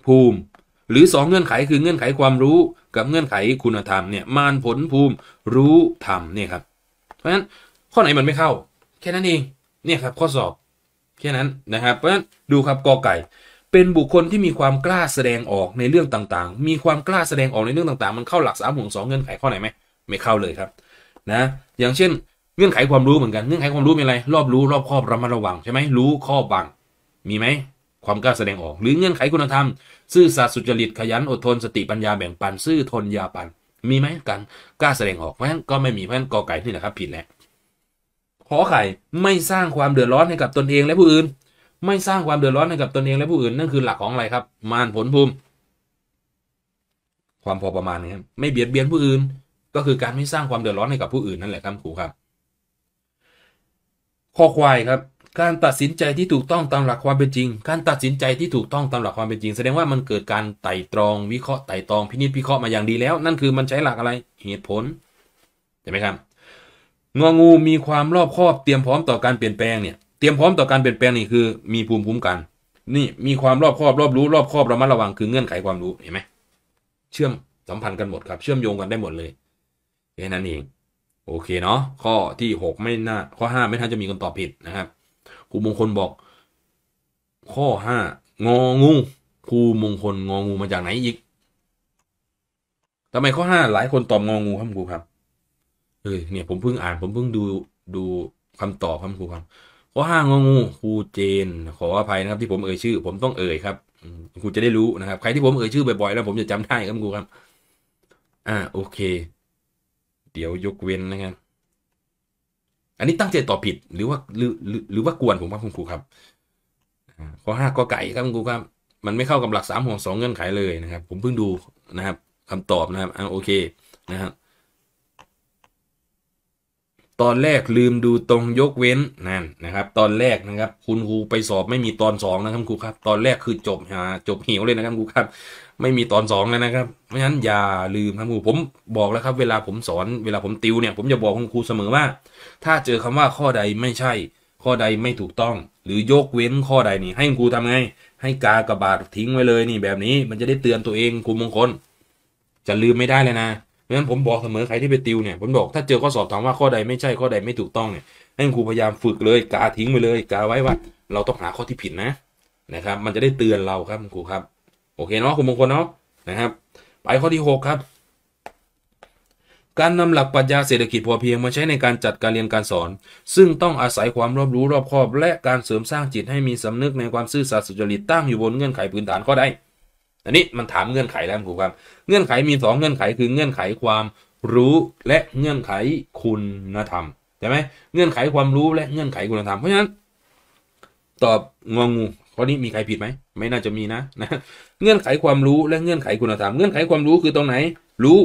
ภูมิ หรือสองเงื่อนไขคือเงื่อนไขความรู้กับเงื่อนไขคุณธรรมเนี่ยมานผลภูมิรู้ธรรมเนี่ยครับ เพราะฉะนั้นข้อไหนมันไม่เข้า แค่นั้นเองเนี่ยครับ ข้อสอบ แค่นั้นนะครับเพราะฉะนั้นดูครับกอไก่ เป็นบุคคลที่มีความกล้าแสดงออกในเรื่องต่างๆ มีความกล้าแสดงออกในเรื่องต่างๆ มันเข้าหลักสามห่วงสองเงื่อนไขข้อไหนไหมไม่เข้าเลยครับ นะ อย่างเช่น เงื่อนไขความรู้เหมือนกันเงื่อนไขความรู้มีอะไร รอบรู้รอบครอบระมัดระวัง ใช่ไหมรู้ข้อบัง มีไหมความกล้าแสดงออกหรือเงื่อนไขคุณธรรม ซื่อสัตย์สุจริตขยันอดทนสติปัญญาแบ่งปันซื่อทนยาปันมีไหมกันกล้าแสดงออกเพราะฉะนั้นก็ไม่มีเพราะฉะนั้นกอไก่นี่แหละครับ ผิดแหละขอไข่ไม่สร้างความเดือดร้อนให้กับตนเองและผู้อื่น ไม่สร้างความเดือดร้อนให้กับตนเองและผู้อื่นนั่นคือหลักของอะไรครับมารผลภูมิ ความพอประมาณนี้ไม่เบียดเบียนผู้อื่น ก็คือการไม่สร้างความเดือดร้อนให้กับผู้อื่นนั่นแหละครับครูครับ ข้อควายครับการตัดสินใจที่ถูกต้องตามหลักความเป็นจริง การตัดสินใจที่ถูกต้องตามหลักความเป็นจริง แสดงว่ามันเกิดการไต่ตรองวิเคราะห์ไต่ตรองพินิจพิเคราะห์มาอย่างดีแล้ว นั่นคือมันใช้หลักอะไรเหตุผลใช่ไหมครับงองูมีความรอบคอบเตรียมพร้อมต่อการเปลี่ยนแปลงเนี่ยเตรียมพร้อมต่อการเปลี่ยนแปลงนี่คือมีภูมิคุ้มกันนี่มีความรอบคอบรอบรู้รอบคอบระมัดระวังคือเงื่อนไขความรู้เห็นไหมเชื่อมสัมพันธ์กันหมดครับ เชื่อมโยงกันได้หมดเลยแค่นั้นเองโอเคเนาะข้อที่ 6 ไม่น่าข้อ5ไม่น่าจะมีคนตอบผิดนะครับครูมงคลบอก ข้อห้างองูครูมงคลงองูมาจากไหนอีกทำไมข้อห้าหลายคนตอบงองูครับครูครับเออเนี่ย ผมเพิ่งอ่านผมเพิ่งดูดูคำตอบครับครูครับข้อห้างองูครูเจน ขออภัยนะครับที่ผมเอ่ยชื่อ ผมต้องเอ่ย ครับครูจะได้รู้นะครับใครที่ผมเอ่ยชื่อบ่อยๆแล้วผมจะจำได้ครับครูครับ อ่า โอเค เดี๋ยวยกเว้นนะครับอันนี้ตั้งใจตอบผิดหรือว่าหรือหรือว่ากวนผมครับคุณครูครับข้อห้าก็ไก่ครับคุณครูครับ มันไม่เข้ากับหลักสามห่วงสองเงื่อนไขเลยนะครับ ผมเพิ่งดูนะครับ คำตอบนะครับอ่าโอเคนะครับ ตอนแรกลืมดูตรงยกเว้นนั่นนะครับ ตอนแรกนะครับ คุณครูไปสอบ ไม่มีตอนสองนะครับครูครับ ตอนแรกคือจบหาจบเหวเลยนะครับครูครับไม่มีตอนสองแล้วนะครับ เพราะฉะนั้นอย่าลืมครับครูผมบอกแล้วครับ เวลา ผม สอนเวลาผม ติว เนี่ยผมจะบอกคุณครูเสมอว่า ถ้าเจอคำว่าข้อใดไม่ใช่ ข้อใดไม่ถูกต้อง หรือยกเว้นข้อใดนี่ ให้ครูทำไง ให้กากระบาดทิ้งไว้เลยนี่ แบบนี้ มันจะได้เตือนตัวเองครูมงคล จะลืมไม่ได้เลยนะเพราะฉะนั้นผมบอกเสมอใครที่ไปติวเนี่ยผมบอกถ้าเจอข้อสอบถามว่าข้อใดไม่ใช่ข้อใดไม่ถูกต้องเนี่ย ให้ครูพยายามฝึกเลย กาทิ้งไปเลย กาไว้ว่า เราต้องหาข้อที่ผิดนะ นะครับ มันจะได้เตือนเราครับครูครับโอเคเนาะคุณมงคลเนาะนะครับ ไปข้อที่ 6 ครับ การนำหลักปรัชญาเศรษฐกิจพอเพียงมาใช้ในการจัดการเรียนการสอน ซึ่งต้องอาศัยความรอบรู้รอบคอบ และการเสริมสร้างจิตให้มีสำนึกในความซื่อสัตย์สุจริตตั้งอยู่บนเงื่อนไขพื้นฐานก็ได้ อันนี้มันถามเงื่อนไขแล้วครูครับเงื่อนไขมี 2 เงื่อนไขคือเงื่อนไขความรู้และเงื่อนไขคุณธรรมใช่ไหมเงื่อนไขความรู้และเงื่อนไขคุณธรรมเพราะฉะนั้นตอบงองูพราะนี้มีใครผิดไหมไม่น่าจะมี นะนะ เงื่อนไขความรู้และเงื่อนไขคุณธรรมเงื่อนไขความรู้คือตรงไหน รู้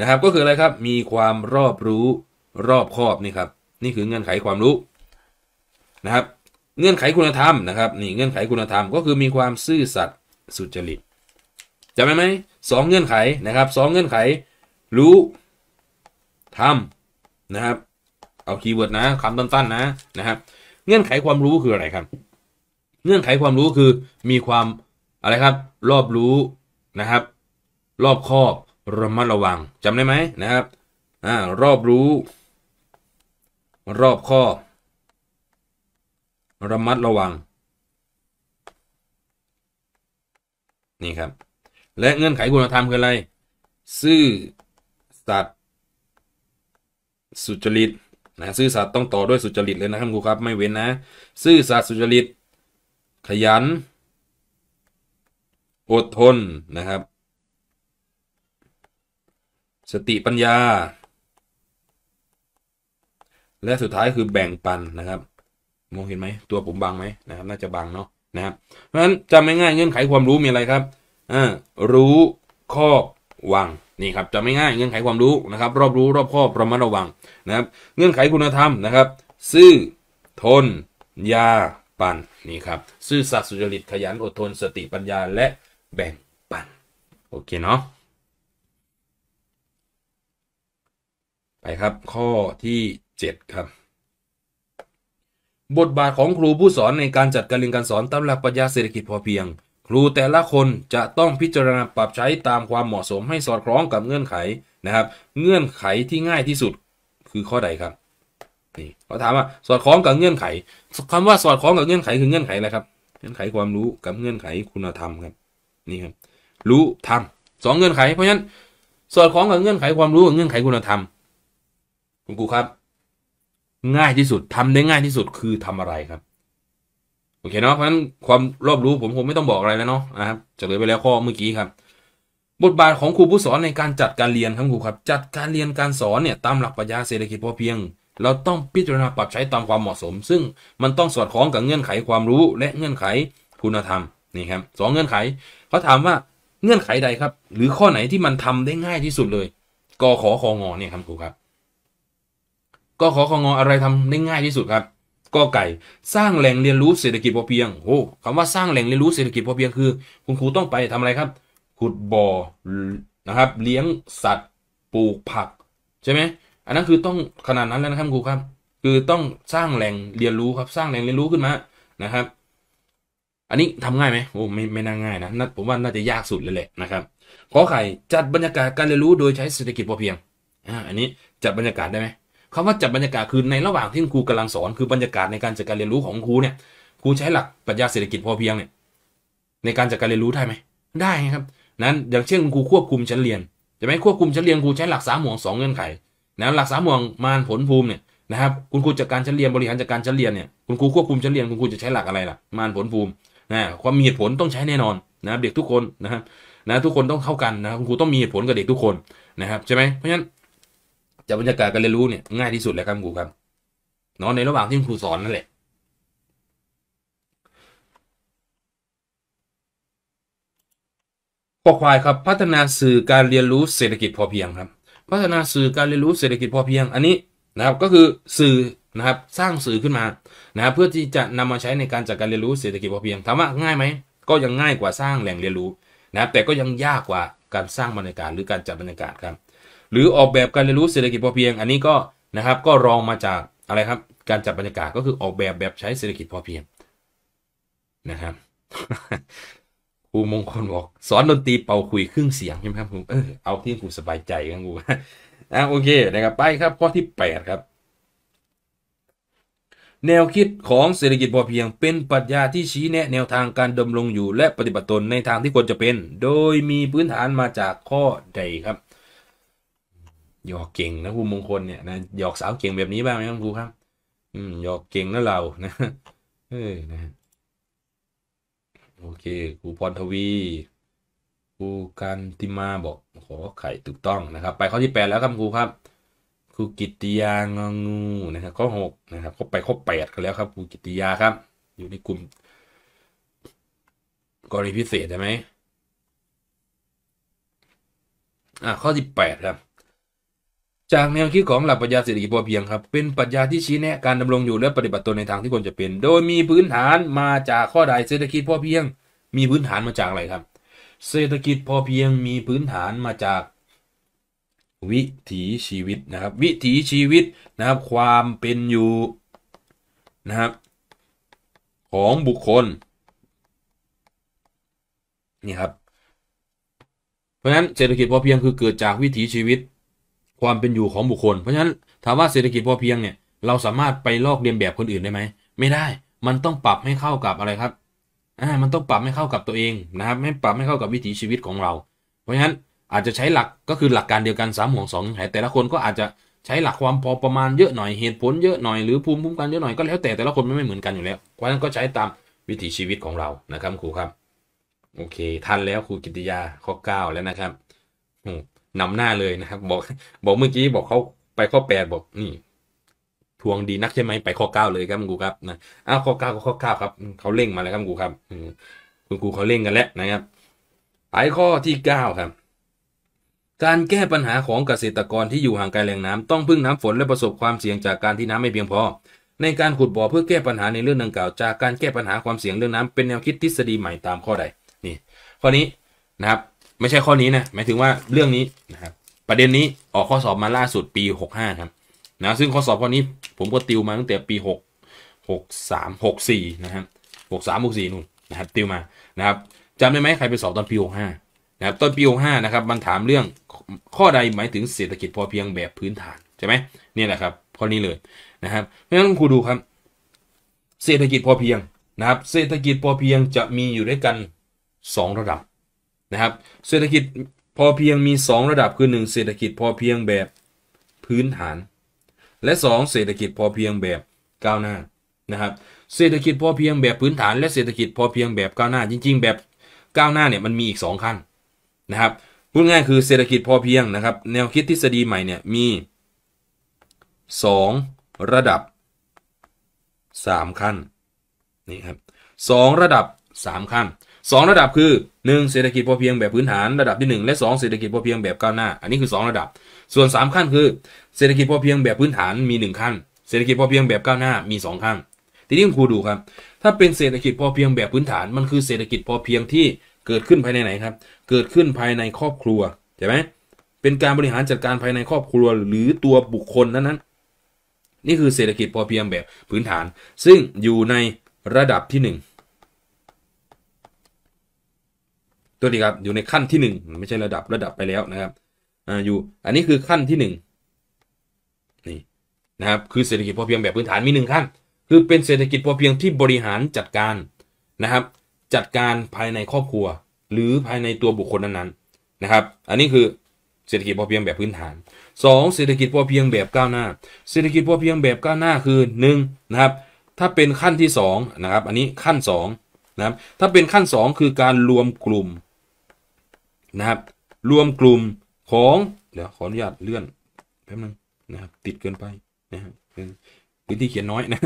นะครับ ก็คืออะไรครับมีความรอบรู้รอบครอบนี่ครับนี่คือเงื่อนไขความรู้นะครับ เงื่อนไขคุณธรรมนะครับนี่เงื่อนไขคุณธรรมก็คือมีความซื่อสัตย์สุจริตจำไหมไหมสองเงื่อนไขนะครับสองเงื่อนไขรู้ทำนะครับเอาคีย์เวิร์ดนะคำต้นๆนะนะครับ เงื่อนไขความรู้คืออะไรครับเงื่อนไขความรู้คือมีความอะไรครับรอบรู้นะครับ รอบคอบระมัดระวัง จำได้ไหมนะครับอ่ารอบรู้ รอบคอบระมัดระวังนี่ครับและเงื่อนไขคุณธรรมคืออะไรซื่อสัตย์สุจริตนะซื่อสัตย์ต้องต่อด้วยสุจริตเลยนะครับครูครับไม่เว้นนะซื่อสัตย์สุจริตขยัน อดทน นะครับ สติปัญญา และสุดท้ายคือแบ่งปันนะครับ มองเห็นไหมตัวผมบางไหมนะครับ น่าจะบางเนาะ นะครับ เพราะฉะนั้นจำง่ายเงื่อนไขความรู้มีอะไรครับอ่ารู้ ครอบวางนี่ครับจำง่ายเงื่อนไขความรู้นะครับ รอบรู้รอบครอบประมัดระวังนะครับ เงื่อนไขคุณธรรมนะครับ ซื่อ ทน ยาปัน นี่ ครับ ซื่อสัตย์สุจริตขยัน อดทนสติปัญญาและแบ่งปัน โอเค เนาะ ไปครับข้อที่ 7 ครับ บทบาทของครูผู้สอนในการจัดการเรียนการสอนตามหลักปรัชญาเศรษฐกิจพอเพียง ครูแต่ละคนจะต้องพิจารณาปรับใช้ตามความเหมาะสมให้สอดคล้องกับเงื่อนไขนะครับ เงื่อนไขที่ง่ายที่สุดคือข้อใดครับนี่เขาถามว่าสอดคล้องกับเงื่อนไข คำว่าสอดคล้องกับเงื่อนไขคือเงื่อนไขอะไรครับ เงื่อนไขความรู้กับเงื่อนไขคุณธรรมครับ นี่ครับ รู้ทำสองเงื่อนไข เพราะฉะนั้นสอดคล้องกับเงื่อนไขความรู้กับเงื่อนไขคุณธรรมคุณครูครับ ง่ายที่สุดทำได้ง่ายที่สุดคือทำอะไรครับ โอเคเนาะ เพราะฉะนั้นความรอบรู้ผมคงไม่ต้องบอกอะไรแล้วเนาะนะครับ จะเลยไปแล้วข้อเมื่อกี้ครับ บทบาทของครูผู้สอนในการจัดการเรียน ครับครูครับ จัดการเรียนการสอนเนี่ยตามหลักปรัชญาเศรษฐกิจพอเพียงเราต้องพิจารณาปรับใช้ตามความเหมาะสม ซึ่งมันต้องสอดคล้องกับเงื่อนไขความรู้และเงื่อนไขคุณธรรมนี่ครับสองเงื่อนไขเขาถามว่าเงื่อนไขใดครับ หรือข้อไหนที่มันทำได้ง่ายที่สุดเลยกขอคงอเนี่ยครับครูครับกขอคงออะไรทำได้ง่ายที่สุดครับ ก็ไก่สร้างแหล่งเรียนรู้เศรษฐกิจพอเพียงโอ้คำว่าสร้างแหล่งเรียนรู้เศรษฐกิจพอเพียงคือ คุณครูต้องไปทำอะไรครับ ขุดบ่อนะครับ เลี้ยงสัตว์ปลูกผัก ใช่ไหมอันนั้นคือต้องขนาดนั้นแล้วนะครับครูครับ คือต้องสร้างแหล่งเรียนรู้ครับ สร้างแหล่งเรียนรู้ขึ้นมานะครับ อันนี้ทำง่ายไหมโอ้ไม่ไม่น่าง่ายนะนัดผมว่าน่าจะยากสุดเลยแหละนะครับขอไข่จัดบรรยากาศการเรียนรู้โดยใช้เศรษฐกิจพอเพียงอ่าอันนี้จัดบรรยากาศได้ไหมคาว่าจัดบรรยากาศคือในระหว่างที่ครูกำลังสอนคือบรรยากาศในการจัดการเรียนรู้ของครูเนี่ยครูใช้หลักปรัชญาเศรษฐกิจพอเพียงเนี่ยในการจัดการเรียนรู้ได้ไหมได้ครับนั้นอย่างเช่นครูควบคุมชั้นเรียนจะไม่ควบคุมชั้นเรียนครูใช้หลักสามห่วงสองเงื่อนไขนะหลักสามห่วงมารผลภูมิเนี่ยนะครับคุณครูจัดการชั้นเรียนบริหารจัดการชั้นเรียนเนี่ยคุณครูควบคุมชั้นเรียน คุณครูจะใช้หลักอะไรล่ะมารผลภูมินะความมีเหตุผลต้องใช้แน่นอนนะครับเด็กทุกคนนะ ครับนะทุกคนต้องเข้ากันนะคุณครูต้องมีเหตุผลกับเด็กทุกคนนะครับใช่ไหมเพราะฉะนั้นจะบรรยากาศการเรียนรู้เนี่ยง่ายที่สุดแล้วครับครูครับ นอนในระหว่างที่ครูสอนนั่นแหละข้อควายครับพัฒนาสื่อการเรียนรู้เศรษฐกิจ พอเพียงครับพัฒนาสื่อการเรียนรู้เศรษฐกิจพอเพียงอันนี้นะครับก็คือสื่อนะครับสร้างสื่อขึ้นมานะครับเพื่อที่จะนำมาใช้ในการจัดการเรียนรู้เศรษฐกิจพอเพียงถามว่าง่ายไหมก็ยังง่ายกว่าสร้างแหล่งเรียนรู้นะครับแต่ก็ยังยากกว่าการสร้างบรรยากาศ หรือการจัดบรรยากาศครับ หรือออกแบบการเรียนรู้เศรษฐกิจพอเพียง อันนี้ก็นะครับก็รองมาจากอะไรครับ การจัดบรรยากาศก็คือออกแบบแบบใช้เศรษฐกิจพอเพียง นะครับูมงคลบอกสอนดนตรีเป่าคุยครึ่งเสียงใช่ไหมครับผมเออเอาที่คูสบายใจกันกูนะโอเคนะครับไปครับข้อที่ 8 ครับ แนวคิดของเศรษฐกิจพอเพียงเป็นปรัชญาที่ชี้แนะแนวทางการดำรงอยู่และปฏิบัติตน ในทางที่ควรจะเป็น โดยมีพื้นฐานมาจากข้อใดครับหยอกเก่ง นะครูมงคลเนี่ยนะหยอกสาวเก่งแบบนี้บ้างไหมครับครูครับ อืมหยอกเก่งนะเรา นะเออนะโอเคครูพรทวีครูการติมาบอกขอไข่ถูกต้องนะครับ ไปข้อที่แปดแล้วครับครูครับ ครูกิติยางงูนะครับข้อหกนะครับเข้าไปข้อแปดกันแล้วครับครูกิติยาครับ อยู่ในกลุ่ม กรณีพิเศษใช่ไหม อ่าข้อที่แปดครับจากแนวคิด ของหลักปรัชญาเศรษฐกิจพอเพียง ครับ เป็นปรัชญาที่ชี้แนะการดำรง อยู่และปฏิบัติตนในทางที่ควรจะเป็น โดยมีพื้นฐานมาจากข้อใดเศรษฐกิจพอเพียงมีพื้นฐานมาจาก อะไร ครับเศรษฐกิจพอเพียงมีพื้นฐานมาจากวิถีชีวิต นะ ครับ วิถีชีวิต นะครับความเป็นอยู่นะครับของบุคคลนี่ครับเพราะฉะนั้นเศรษฐกิจพอเพียงคือเกิดจากวิถีชีวิตความเป็นอยู่ของบุคคล เพราะฉะนั้นถามว่าเศรษฐกิจพอเพียงเนี่ยเราสามารถไปลอกเรียนแบบคนอื่นได้ไหมไม่ได้ มันต้องปรับให้เข้ากับอะไรครับอ่ามันต้องปรับให้เข้ากับตัวเองนะครับไม่ปรับให้เข้ากับวิถีชีวิตของเรา เพราะฉะนั้นอาจจะใช้หลักก็คือหลักการเดียวกันสามห่วงสองหแต่ละคนก็อาจจะใช้หลักความพอประมาณเยอะหน่อยเหตุผลเยอะหน่อยหรือภูมิคุ้มกันเยอะหน่อยก็แล้วแต่แต่ละคนไม่เหมือนกันอยู่แล้วเพราะฉะนั้นก็ใช้ตามวิถีชีวิตของเรานะครับ ครูครับโอเคทันแล้วครูกิติยาข้อ 9 แล้วนะครับนำหน้าเลยนะครับ บอกบอกเมื่อกี้บอกเขาไปข้อแปดบอกนี่ทวงดีนักใช่ไหมไปข้อเก้าเลยครับกูครับนะอ้าวข้อเก้าก็ข้อเก้าครับเขาเร่งมาแล้วครับกูครับคุณครูเขาเร่งกันแล้วนะครับไปข้อที่เก้าครับ การแก้ปัญหาของเกษตรกรที่อยู่ห่างไกลแหล่งน้ำต้องพึ่งน้ำฝนและประสบความเสี่ยงจากการที่น้ำไม่เพียงพอในการขุดบ่อเพื่อแก้ปัญหาในเรื่องดังกล่าวจากการแก้ปัญหาความเสี่ยงเรื่องน้ำเป็นแนวคิดทฤษฎีใหม่ตามข้อใด นี่ข้อนี้นะครับไม่ใช่ข้อนี้นะหมายถึงว่าเรื่องนี้นะครับประเด็นนี้ออกข้อสอบมาล่าสุดปี 65ครับนะซึ่งข้อสอบข้อนี้ผมก็ติวมาตั้งแต่ปี 6 6 3 6 4นะครับ6 3 6 4นู่นนะครับติวมานะครับจำได้ไหมใครไปสอบตอนปี 65นะครับตอนปี 65 นะครับมันถามเรื่องข้อใดหมายถึงเศรษฐกิจพอเพียงแบบพื้นฐาน ใช่ไหมเนี่ยแหละครับ ข้อนี้เลยนะครับเพราะฉะนั้นครูดูครับ เศรษฐกิจพอเพียงนะครับเศรษฐกิจพอเพียง จะมีอยู่ด้วยกัน 2 ระดับนะครับเศรษฐกิจพอเพียงมี 2 ระดับคือ1เศรษฐกิจพอเพียงแบบพื้นฐาน และ 2 เศรษฐกิจพอเพียงแบบก้าวหน้านะครับเศรษฐกิจพอเพียงแบบพื้นฐานและเศรษฐกิจพอเพียงแบบก้าวหน้าจริง ๆ แบบก้าวหน้าเนี่ยมันมีอีก2 ขั้นนะครับพูดง่ายคือเศรษฐกิจพอเพียงนะครับ แนวคิดทฤษฎีใหม่เนี่ยมี 2 ระดับ 3 ขั้นนี่ครับสระดับ 3 ขั้น 2 ระดับคือ 1. เศรษฐกิจพอเพียงแบบพื้นฐานระดับที่ 1 และ 2 เศรษฐกิจพอเพียงแบบก้าวหน้าอันนี้คือ 2 ระดับ ส่วน 3 ขั้นคือ เศรษฐกิจพอเพียงแบบพื้นฐานมี1ขั้น เศรษฐกิจพอเพียงแบบก้าวหน้ามี2ขั้นทีนี้ครูดูครับถ้าเป็นเศรษฐกิจพอเพียงแบบพื้นฐานมันคือเศรษฐกิจพอเพียงที่เกิดขึ้นภายในไหนครับเกิดขึ้นภายในครอบครัวใช่ไหมเป็นการบริหารจัดการภายในครอบครัวหรือตัวบุคคลนั้นนนี่คือเศรษฐกิจพอเพียงแบบพื้นฐาน ซึ่งอยู่ในระดับที่ 1ตัวนี้ครับ อยู่ในขั้นที่ 1 ไม่ใช่ระดับระดับไปแล้วนะครับ อ่าอยู่ อันนี้คือขั้นที่ 1 นี่ นะครับ คือเศรษฐกิจพอเพียงแบบพื้นฐานมีหนึ่งขั้น คือเป็นเศรษฐกิจพอเพียงที่บริหารจัดการนะครับ จัดการภายในครอบครัวหรือภายในตัวบุคคลนั้นๆนะครับอันนี้คือเศรษฐกิจพอเพียงแบบพื้นฐาน 2. เศรษฐกิจพอเพียงแบบก้าวหน้าเศรษฐกิจพอเพียงแบบก้าวหน้าคือ1นะครับถ้าเป็นขั้นที่2นะครับอันนี้ขั้น2นะครับถ้าเป็นขั้น 2 คือการรวมกลุ่มนะครับรวมกลุ่มของเดี๋ยวขออนุญาตเลื่อนแป๊บนึงนะครับ ติดเกินไปนะครับพื้นที่เขียนน้อยนะ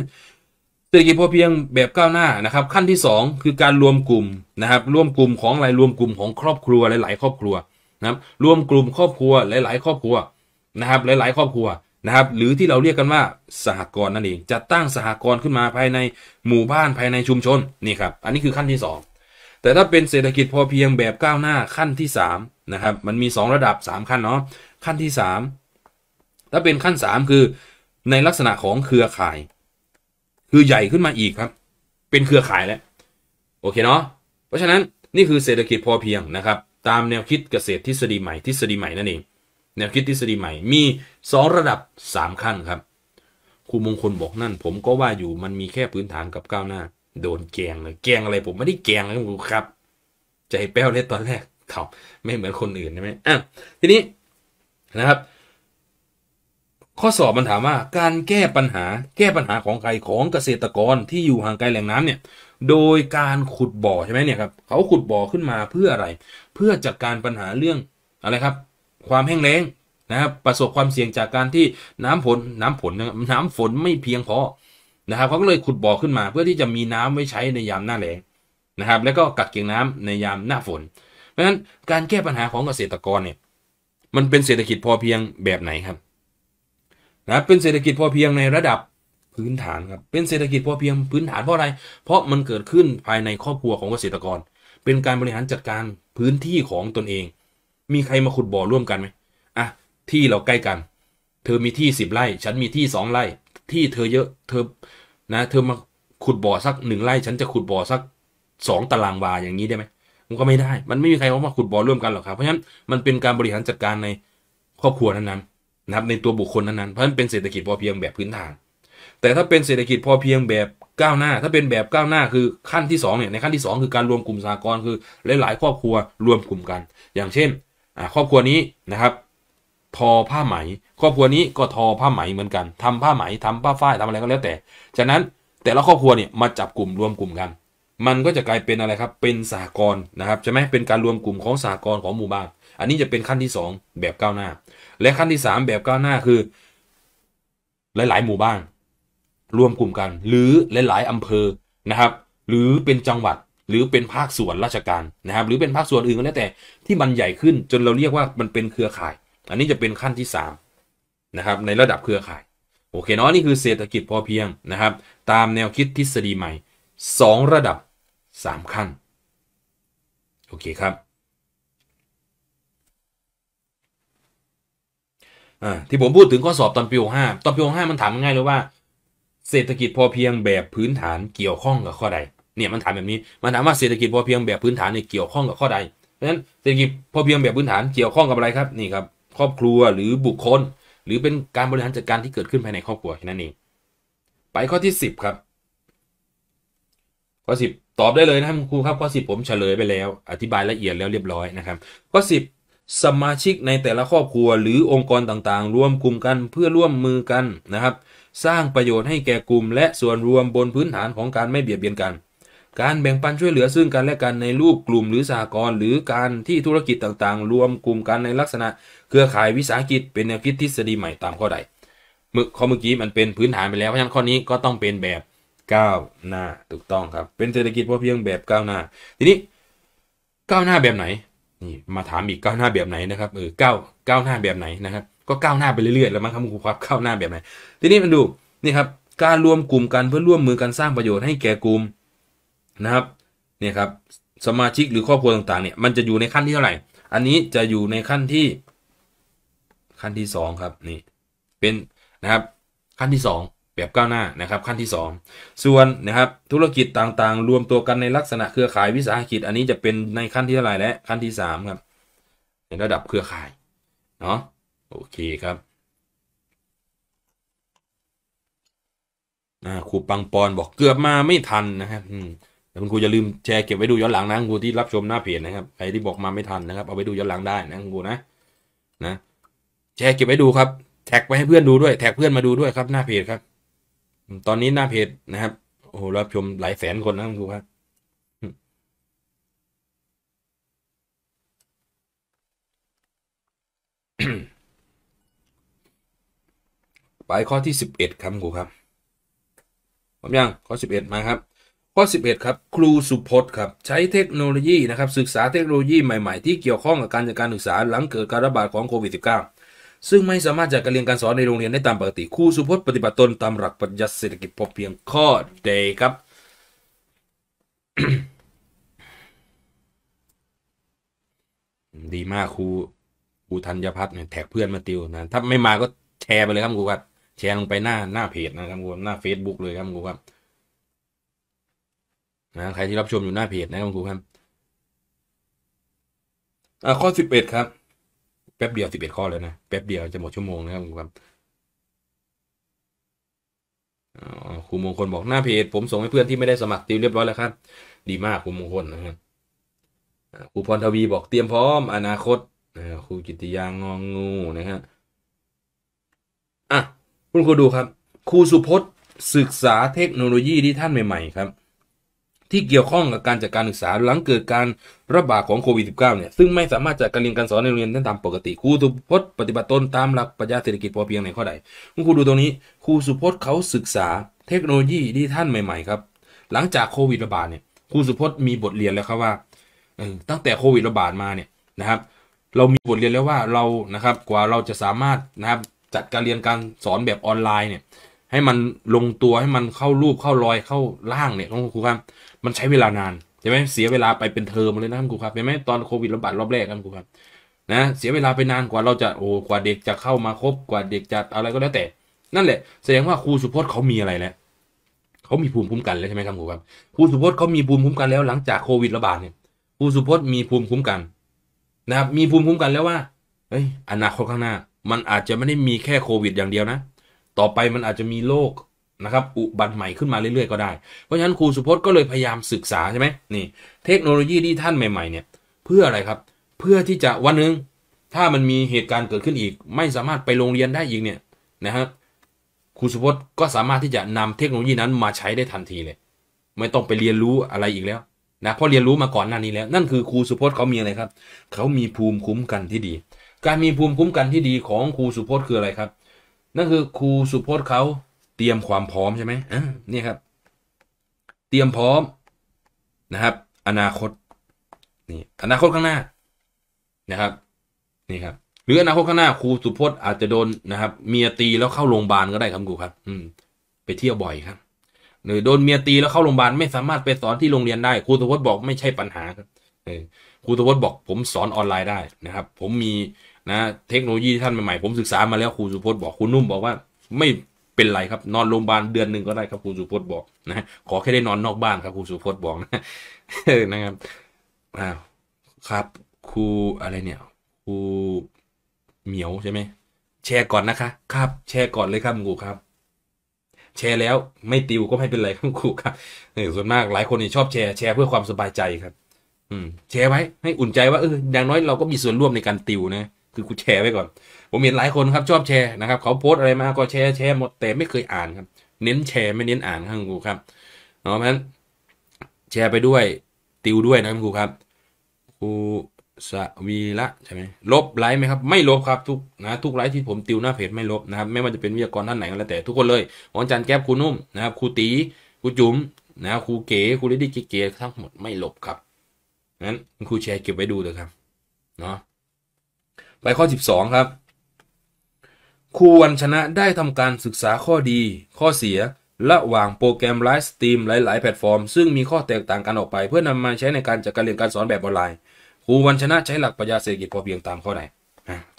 เศรษฐกิจพอเพียงแบบก้าวหน้านะครับขั้นที่ 2 คือการรวมกลุ่มนะครับรวมกลุ่มของอะไรรวมกลุ่มของครอบครัวหลาย ๆ ครอบครัวนะครับรวมกลุ่มครอบครัวหลายๆครอบครัวนะครับ หลายๆครอบครัวนะครับหรือที่เราเรียกกันว่าสหกรณ์นั่นเอง จะตั้งสหกรณ์ขึ้นมาภายในหมู่บ้านภายในชุมชนนี่ครับอันนี้คือขั้นที่ 2แต่ ถ้าเป็น เศรษฐกิจพอเพียงแบบก้าวหน้า ขั้นที่3นะครับ มันมี2ระดับ3ขั้นเนาะขั้นที่3ถ้าเป็นขั้น3คือในลักษณะของเครือข่ายคือใหญ่ขึ้นมาอีกครับ เป็นเครือข่ายแล้วโอเคเนาะเพราะฉะนั้นนี่คือเศรษฐกิจพอเพียงนะครับ ตามแนวคิดเกษตรทฤษฎีใหม่ทฤษฎีใหม่นั่นเอง แนวคิดทฤษฎีใหม่มี 2 ระดับ3ขั้นครับครูมงคลบอกนั่น ผมก็ว่าอยู่มันมีแค่พื้นฐานกับก้าวหน้าโดนแกงเลยแกงอะไรผมไม่ได้แกงนะคครับ ใจแป้วเล็ดตอนแรกับไม่เหมือนคนอื่นใช่ไหมอ่ะทีนี้นะครับ ข้อสอบมันถามว่า การแก้ปัญหา แก้ปัญหาของใครของเกษตรกรที่อยู่ห่างไกลแหล่งน้ำเนี่ยโดยการขุดบ่อใช่ไหมเนี่ยครับเขาขุดบ่อขึ้นมาเพื่ออะไร เพื่อจัดการปัญหาเรื่องอะไรครับ ความแห้งแล้งนะครับ ประสบความเสี่ยงจากการที่น้ำฝนน้ำฝนน้ำฝนไม่เพียงพอนะครับเขาก็เลยขุดบ่อขึ้นมาเพื่อที่จะมีน้ำไว้ใช้ในยามหน้าแล้งนะครับแล้วก็กักเก็บน้ำในยามหน้าฝน เพราะฉะนั้นการแก้ปัญหาของเกษตรกรเนี่ยมันเป็นเศรษฐกิจพอเพียงแบบไหนครับนะเป็นเศรษฐกิจพอเพียงในระดับพื้นฐานครับเป็นเศรษฐกิจพอเพียงพื้นฐานเพราะอะไรเพราะมันเกิดขึ้นภายในครอบครัวของเกษตรกรเป็นการบริหารจัดการพื้นที่ของตนเอง มีใครมาขุดบ่อร่วมกันไหมอ่ะที่เราใกล้กัน เธอมีที่สิบไร่ฉันมีที่สองไร่ที่เธอเยอะเธอนะเธอมาขุดบ่อ สักหนึ่งไร่ฉันจะขุดบ่อ สักสองตารางวาอย่างนี้ได้ไหมมันก็ไม่ได้ มันไม่มีใครเขามาขุดบ่อร่วมกันหรอกครับ เพราะฉะนั้น มันเป็นการบริหารจัดการในครอบครัวนั้นๆนะครับในตัวบุคคลนั้น ๆ เพราะฉะนั้นเป็นเศรษฐกิจพอเพียงแบบพื้นฐาน แต่ถ้าเป็นเศรษฐกิจพอเพียงแบบก้าวหน้า ถ้าเป็นแบบก้าวหน้าคือขั้นที่2เนี่ยในขั้นที่2คือการรวมกลุ่มสากลคือ หลายๆครอบครัวรวมกลุ่มกัน อย่างเช่นครอบครัวนี้นะครับทอผ้าไหม ครอบครัวนี้ก็ทอผ้าไหมเหมือนกัน ทำผ้าไหมทำผ้าฝ้ายทำอะไร ก็ แล้วแต่จากนั้นแต่ละครอบครัวเนี่ยมาจับกลุ่มรวมกลุ่มกัน มันก็จะกลายเป็นอะไรครับเป็นสหกรณ์นะครับใช่ไหมเป็นการรวมกลุ่มของสหกรณ์ของหมู่บ้านอันนี้จะเป็นขั้นที่ 2 แบบก้าวหน้าและขั้นที่ 3 แบบก้าวหน้าคือหลายๆหมู่บ้านรวมกลุ่มกัน หรือหลายๆอำเภอนะครับ หรือเป็นจังหวัดหรือเป็นภาคส่วนราชการนะครับ หรือเป็นภาคส่วนอื่นก็แล้วแต่ ที่มันใหญ่ขึ้นจนเราเรียกว่ามันเป็นเครือข่ายอันนี้จะเป็นขั้นที่3นะครับในระดับเครือข่ายโอเคเนาะนี่คือเศรษฐกิจพอเพียงนะครับ ตามแนวคิดทฤษฎีใหม่ 2 ระดับ 3 ขั้น โอเคครับ ที่ผมพูดถึงข้อสอบตอนปีห้าตอนปีห้ามันถามง่ายเลยว่า เศรษฐกิจพอเพียงแบบพื้นฐานเกี่ยวข้องกับข้อใดเนี่ยมันถามแบบนี้มันถามว่าเศรษฐกิจพอเพียงแบบพื้นฐานเนี่ยเกี่ยวข้องกับข้อใดเพราะฉะนั้นเศรษฐกิจพอเพียงแบบพื้นฐานเกี่ยวข้องกับอะไรครับนี่ครับครอบครัวหรือบุคคลหรือเป็นการบริหารจัดการที่เกิดขึ้นภายในครอบครัวแค่นั้นเองไปข้อที่ 10ครับข้อ 10 ตอบได้เลยนะครับครูครับข้อ10ผมเฉลยไปแล้ว อธิบายละเอียดแล้วเรียบร้อยนะครับข้อ 10 สมาชิกในแต่ละครอบครัวหรือองค์กรต่างๆ ร่วมกลุ่มกันเพื่อร่วมมือกันนะครับสร้างประโยชน์ให้แก่กลุ่มและส่วนรวมบนพื้นฐานของการไม่เบียดเบียนกันการแบ่งปันช่วยเหลือซึ่งกันและกันในรูปกลุ่มหรือสหกรณ์หรือการที่ธุรกิจต่างๆ รวมกลุ่มกันในลักษณะเครือข่ายวิสาหกิจเป็นแนวคิดทฤษฎีใหม่ตามข้อใดม่อข้อเมื่อกี้มันเป็นพื้นฐานไปแล้วเพราะฉะนั้นข้อนี้ก็ต้องเป็นแบบก้าวหน้า ถูกต้องครับ เป็นเศรษฐกิจพอเพียงแบบก้าวหน้า ทีนี้ก้าวหน้าแบบไหนนี่มาถามอีกก้าวหน้าแบบไหนนะครับเออก้าวก้าวหน้าแบบไหนนะครับก็ก้าวหน้าไปเรื่อยๆแล้วมั้งครับคุณครูครับก้าวหน้าแบบไหนทีนี้มันดูนี่ครับการรวมกลุ่มกันเพื่อร่วมมือกันสร้างประโยชน์ให้แก่กลุ่มนะครับเนี่ยครับสมาชิกหรือครอบครัวต่างๆเนี่ยมันจะอยู่ในขั้นที่เท่าไหร่อันนี้จะอยู่ในขั้นที่ขั้นที่2ครับนี่เป็นนะครับขั้นที่ 2 แบบก้าวหน้านะครับขั้นที่ 2 ส่วนนะครับธุรกิจต่างๆ รวมตัวกันในลักษณะเครือข่ายวิสาหกิจอันนี้จะเป็นในขั้นที่เท่าไหร่และขั้นที่ 3 ครับในระดับเครือข่ายเนาะโอเคครับครูปังปอนบอกเกือบมาไม่ทันนะครับแต่คุณครูอย่าลืมแชร์เก็บไว้ดูย้อนหลังนะครูที่รับชมหน้าเพจนะครับใครที่บอกมาไม่ทันนะครับเอาไปดูย้อนหลังได้นะครูนะ นะ แชร์เก็บไว้ดูครับ แท็กไปให้เพื่อนดูด้วย แท็กเพื่อนมาดูด้วยครับ หน้าเพจครับ ตอนนี้หน้าเพจนะครับโอ้โหรับชมหลายแสนคนนะคครูครับไปข้อที่สิบเอ็ดครับครูครับพร้อมยังข้อสิบเอ็ดมาครับข้อ 11 ครับ ครู สุพจน์ครับ ใช้เทคโนโลยี นะครับ ศึกษาเทคโนโลยีใหม่ๆ ที่เกี่ยว ข้องกับการจัดการศึกษา หลังเกิดการระบาดของโควิด -19 ซึ่งไม่สามารถจัดการเรียนการสอนในโรงเรียนได้ตามปกติ ครู สุพจน์ปฏิบัติตนตามหลักปรัชญาเศรษฐกิจพอเพียงข้อเดยครับ ดีมากครูครูธัญพัฒน์เนี่ยแท็กเพื่อนมาติวนะถ้าไม่มาก็แชร์ไปเลยครับครูครับแชร์ลงไปหน้าหน้าเพจนะครับครูหน้าเฟซบุ๊กเลยครับครูครับนะใครที่รับชมอยู่หน้าเพจนะครุณครูครับข้อสิบเอ็ดครับแป๊บเดียวสิบเอ็ดข้อแล้วนะแป๊บเดียวจะหมดชั่วโมงนะครับคุณครูครับครูมงคลบอกหน้าเพจผมส่งให้เพื่อนที่ไม่ได้สมัครติวเรียบร้อยแล้วครับดีมากครูมงคลนะครับครูพรทวีบอกเตรียมพร้อมอนาคตนะครูจิตยางงองงูนะฮะอ่ะคุณครูดูครับ ครูสุพจน์ศึกษาเทคโนโลยีที่ท่านใหม่ๆครับที่เกี่ยวข้องกับการจัดการศึกษาหลังเกิดการระบาดของโควิด -19 เนี่ยซึ่งไม่สามารถจัดการเรียนการสอนในโรงเรียนได้ตามปกติครูสุพจน์ปฏิบัติตนตามหลักปรัชญาเศรษฐกิจพอเพียงในข้อใดคุณครูดูตรงนี้ครูสุพจน์เขาศึกษา เทคโนโลยีดิจิทัลใหม่ๆครับหลังจากโควิดระบาดเนี่ยครูสุพจน์มีบทเรียนแล้วครับว่า ตั้งแต่โควิดระบาดมาเนี่ยนะครับ เรามีบทเรียนแล้วว่าเรานะครับกว่าเราจะสามารถนะครับจัดการเรียนการสอนแบบออนไลน์เนี่ยให้มันลงตัวให้มันเข้ารูปเข้ารอยเข้าร่างเนี่ยครับครูครับ มันใช้เวลานานใช่ไหมเสียเวลาไปเป็นเทอมเลยนะครับครูครับเห็นไหมตอนโควิดระบาดรอบแรกครับครูครับนะ เสียเวลาไปนานกว่าเราจะโอ้กว่าเด็กจะเข้ามาครบกว่าเด็กจะอะไรก็แล้วแต่ นั่นแหละแสดงว่าครูสุพจน์เขามีอะไรแล้วเขามีภูมิคุ้มกันแล้วใช่ไหมครับครูครับครูสุพจน์เขามีภูมิคุ้มกันแล้วหลังจากโควิดระบาดเนี่ยครูสุพจน์มีภูมิคุ้มกันนะครับมีภูมิคุ้มกันแล้วว่าเอ้ยอนาคตข้างหน้า มันอาจจะไม่ได้มีแค่โควิดอย่างเดียวนะต่อไปมันอาจจะมีโรคนะครับ อุบัติใหม่ขึ้นมาเรื่อยๆ ก็ได้เพราะฉะนั้นครูสุพจน์ก็เลยพยายามศึกษาใช่ไหมนี่ เทคโนโลยีที่ท่านใหม่ ๆเนี่ยเพื่ออะไรครับ เพื่อที่จะวันนึงถ้ามันมีเหตุการณ์เกิดขึ้นอีกไม่สามารถไปโรงเรียนได้อีกเนี่ยนะครับครูสุพจน์ก็สามารถที่จะนำเทคโนโลยีนั้นมาใช้ได้ทันทีเลย ไม่ต้องไปเรียนรู้อะไรอีกแล้วนะเพราะเรียนรู้มาก่อนหน้านี้แล้ว นั่นคือครูสุพจน์เขามีอะไรครับเขามีภูมิคุ้มกันที่ดีการมีภูมิคุ้มกันที่ดีของครูสุพจน์คืออะไรครับนั่นคือครูสุพจน์เขาเตรียมความพร้อมใช่ไหมอนี่ครับ เตรียมพร้อมนะครับ อนาคตนี่อนาคตข้างหน้านะครับ นี่ครับ หรืออนาคตข้างหน้าครูสุพจน์อาจจะโดนนะครับเมียตีแล้วเข้าโรงพยาบาลก็ได้ครับครูครับอืมไปเที่ยวบ่อยครับหรือโดนเมียตีแล้วเข้าโรงพยาบาลไม่สามารถไปสอนที่โรงเรียนได้ครูสุพจน์บอกไม่ใช่ปัญหาครับครูทวศบอกผมสอนออนไลน์ได้นะครับ ผมมีนะ เทคโนโลยีท่านใหม่ๆผมศึกษามาแล้วครูสุพจน์บอกคุณนุ่มบอกว่า ไม่เป็นไรครับ นอนโรงพยาบาลเดือนหนึ่งก็ได้ครับครูสุพจน์บอก นะขอแค่ได้นอนนอกบ้านครับครูสุพจน์บอกนะนะครับอ้าวครับครูอะไรเนี่ยครูเหมียวใช่ไหมแชร์ก่อนนะคะ ครับ แชร์ก่อนเลยครับครูครับ แชร์แล้วไม่ติวก็ไม่เป็นไรครับครูครับส่วนมากหลายคนนี่ชอบแชร์แชร์เพื่อความสบายใจครับแชร์ไว้ให้อุ่นใจว่าเอออย่างน้อยเราก็มีส่วนร่วมในการติวนะ คือกูแชร์ไว้ก่อน ผมเห็นหลายคนครับชอบแชร์นะครับเขาโพสอะไรมาก็แชร์แชร์หมดแต่ไม่เคยอ่านครับ เน้นแชร์ไม่เน้นอ่านครับครูครับเพราะฉะนั้น แชร์ไปด้วย ติวด้วยนะครับครูครับ ครูสวีละใช่ไหมลบไลค์ไหมครับไม่ลบครับ ทุกนะทุกไลค์ที่ผมติวหน้าเพจไม่ลบนะครับไม่ว่าจะเป็นวิทยากรท่านไหนก็แล้วแต่ทุกคนเลยอาจารย์แก๊บครูนุ่มนะครับครูตีครูจุ๋มนะครูเก๋ครูลิดี้เก๋ทั้งหมดไม่ลบครับนั้นคุณครูแชร์เก็บไว้ดูเถอะครับเนาะไปข้อ 12 ครับครูวันชนะได้ทำการศึกษาข้อดี ข้อเสีย ระหว่างโปรแกรมไลฟ์สตรีมหลายๆ แพลตฟอร์ม ซึ่งมีข้อแตกต่างกันออกไป เพื่อนำมาใช้ในการจัดการเรียนการสอนแบบออนไลน์ครูวันชนะใช้หลักปรัชญาเศรษฐกิจพอเพียงตามข้อไหน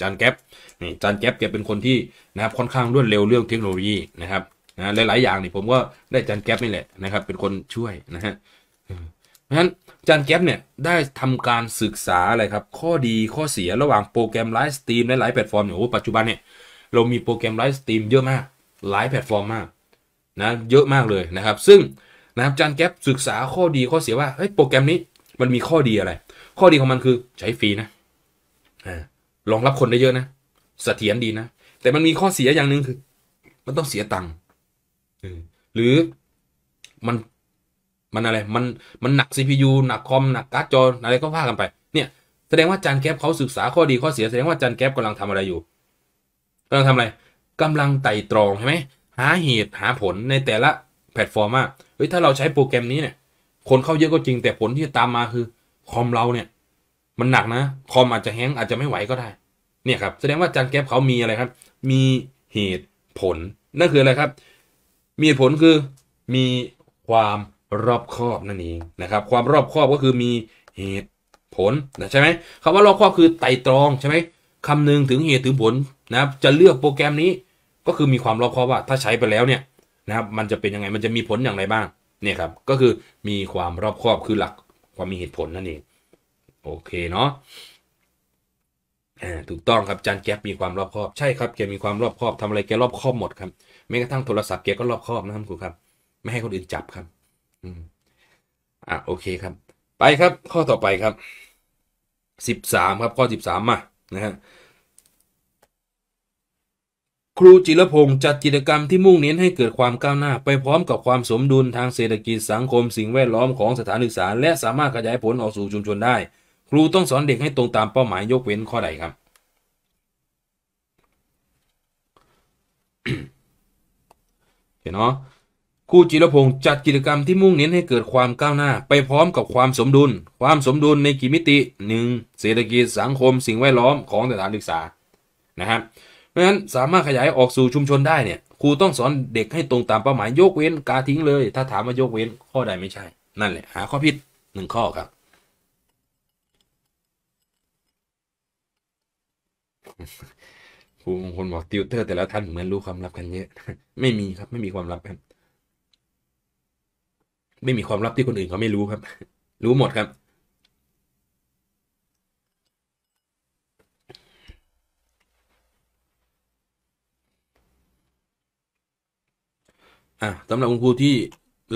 จานแก๊ปนี่จานแก๊ปแกเป็นคนที่นะครับค่อนข้างรวดเร็วเรื่องเทคโนโลยีนะครับนะหลายๆอย่างนี่ผมก็ได้จานแก๊ปนี่แหละนะครับ เป็นคนช่วยนะฮะฉะนั้นจานแก๊ปเนี่ยได้ทำการศึกษาอะไรครับ ข้อดีข้อเสียระหว่างโปรแกรมไลฟ์สตรีมแลหลายแพลตฟอร์มอยู่ปัจจุบันเนี่ยเรามีโปรแกรมไลฟ์สตรีมเยอะมาก หลายแพลตฟอร์มมากนะเยอะมากเลยนะครับ ซึ่งนะครับจานแก๊ปศึกษาข้อดีข้อเสียว่าเฮ้ยโปรแกรมนี้มันมีข้อดีอะไร ข้อดีของมันคือใช้ฟรีนะรองรับคนได้เยอะนะเสถียรดีนะแต่มันมีข้อเสียอย่างหนึ่งคือ มันต้องเสียตังค์หรือมันมันอะไร มัน มันหนัก CPU หนักคอม หนักการ์ดจอ อะไรก็ว่ากันไป เนี่ย แสดงว่าจานแก๊ปเขาศึกษาข้อดี ข้อเสีย แสดงว่าจานแก๊ปกำลังทำอะไรอยู่กำลังทำอะไร กำลังไต่ตรองใช่ไหมหาเหตุหาผลในแต่ละแพลตฟอร์มว่าเฮ้ย ถ้าเราใช้โปรแกรมนี้เนี่ย คนเข้าเยอะก็จริง แต่ผลที่ตามมาคือคอมเราเนี่ย มันหนักนะ คอมอาจจะแห้งอาจจะไม่ไหวก็ได้ เนี่ยครับ แสดงว่าจานแก๊ปเขามีอะไรครับ มีเหตุผล นั่นคืออะไรครับ มีผลคือมีความรอบคอบนั่นเองนะครับ ความรอบคอบก็คือมีเหตุผลนะใช่ไหมคำว่ารอบคอบคือไต่ตรองใช่ไหมคำหนึงถึงเหตุถึงผลนะครับ จะเลือกโปรแกรมนี้ก็คือมีความรอบคอบว่าถ้าใช้ไปแล้วเนี่ยนะครับมันจะเป็นยังไงมันจะมีผลอย่างไรบ้างเนี่ยครับก็คือมีความรอบคอบคือหลักความมีเหตุผลนั่นเองโอเคเนาะถูกต้องครับจานแก๊ปมีความรอบคอบใช่ครับแกมีความรอบคอบทำอะไรแกรอบคอบหมดครับแม้กระทั่งโทรศัพท์แกก็รอบคอบนะครับครูครับไม่ให้คนอื่นจับครับอ่ะโอเคครับ ไปครับ ข้อต่อไปครับสิบสามครับข้อสิบสามมา นะฮะครูจิรพงศ์จัดกิจกรรมที่มุ่งเน้นให้เกิดความก้าวหน้า ไปพร้อมกับความสมดุลทางเศรษฐกิจสังคมสิ่งแวดล้อมของสถานศึกษาและสามารถ ขยายผลออกสู่ชุมชน ได้ ครูต้องสอนเด็กให้ตรงตามเป้าหมายยกเว้นข้อใดครับเห็นเนาะคู่จิรพงศ์จัดกิจกรรมที่มุ่งเน้นให้เกิดความก้าวหน้าไปพร้อมกับความสมดุล ความสมดุลในกี่มิติหนึ่งเศรษฐกิจสังคมสิ่งแวดล้อมของสถานศึกษานะครับ เพราะฉะนั้นสามารถขยายออกสู่ชุมชนได้เนี่ยครูต้องสอนเด็กให้ตรงตามเป้าหมายยกเว้นกาทิ้งเลยถ้าถามว่ายกเว้นข้อใดไม่ใช่ นั่นแหละหาข้อผิดหนึ่งข้อครับครูบางคนบอกติวเตอร์แต่ละท่านเหมือนรู้ความลับกันเยอะไม่มีครับไม่มีความลับกับไม่มีความลับที่คนอื่นเขาไม่รู้ครับ รู้หมดครับ อ่ะสำหรับคุณครูที่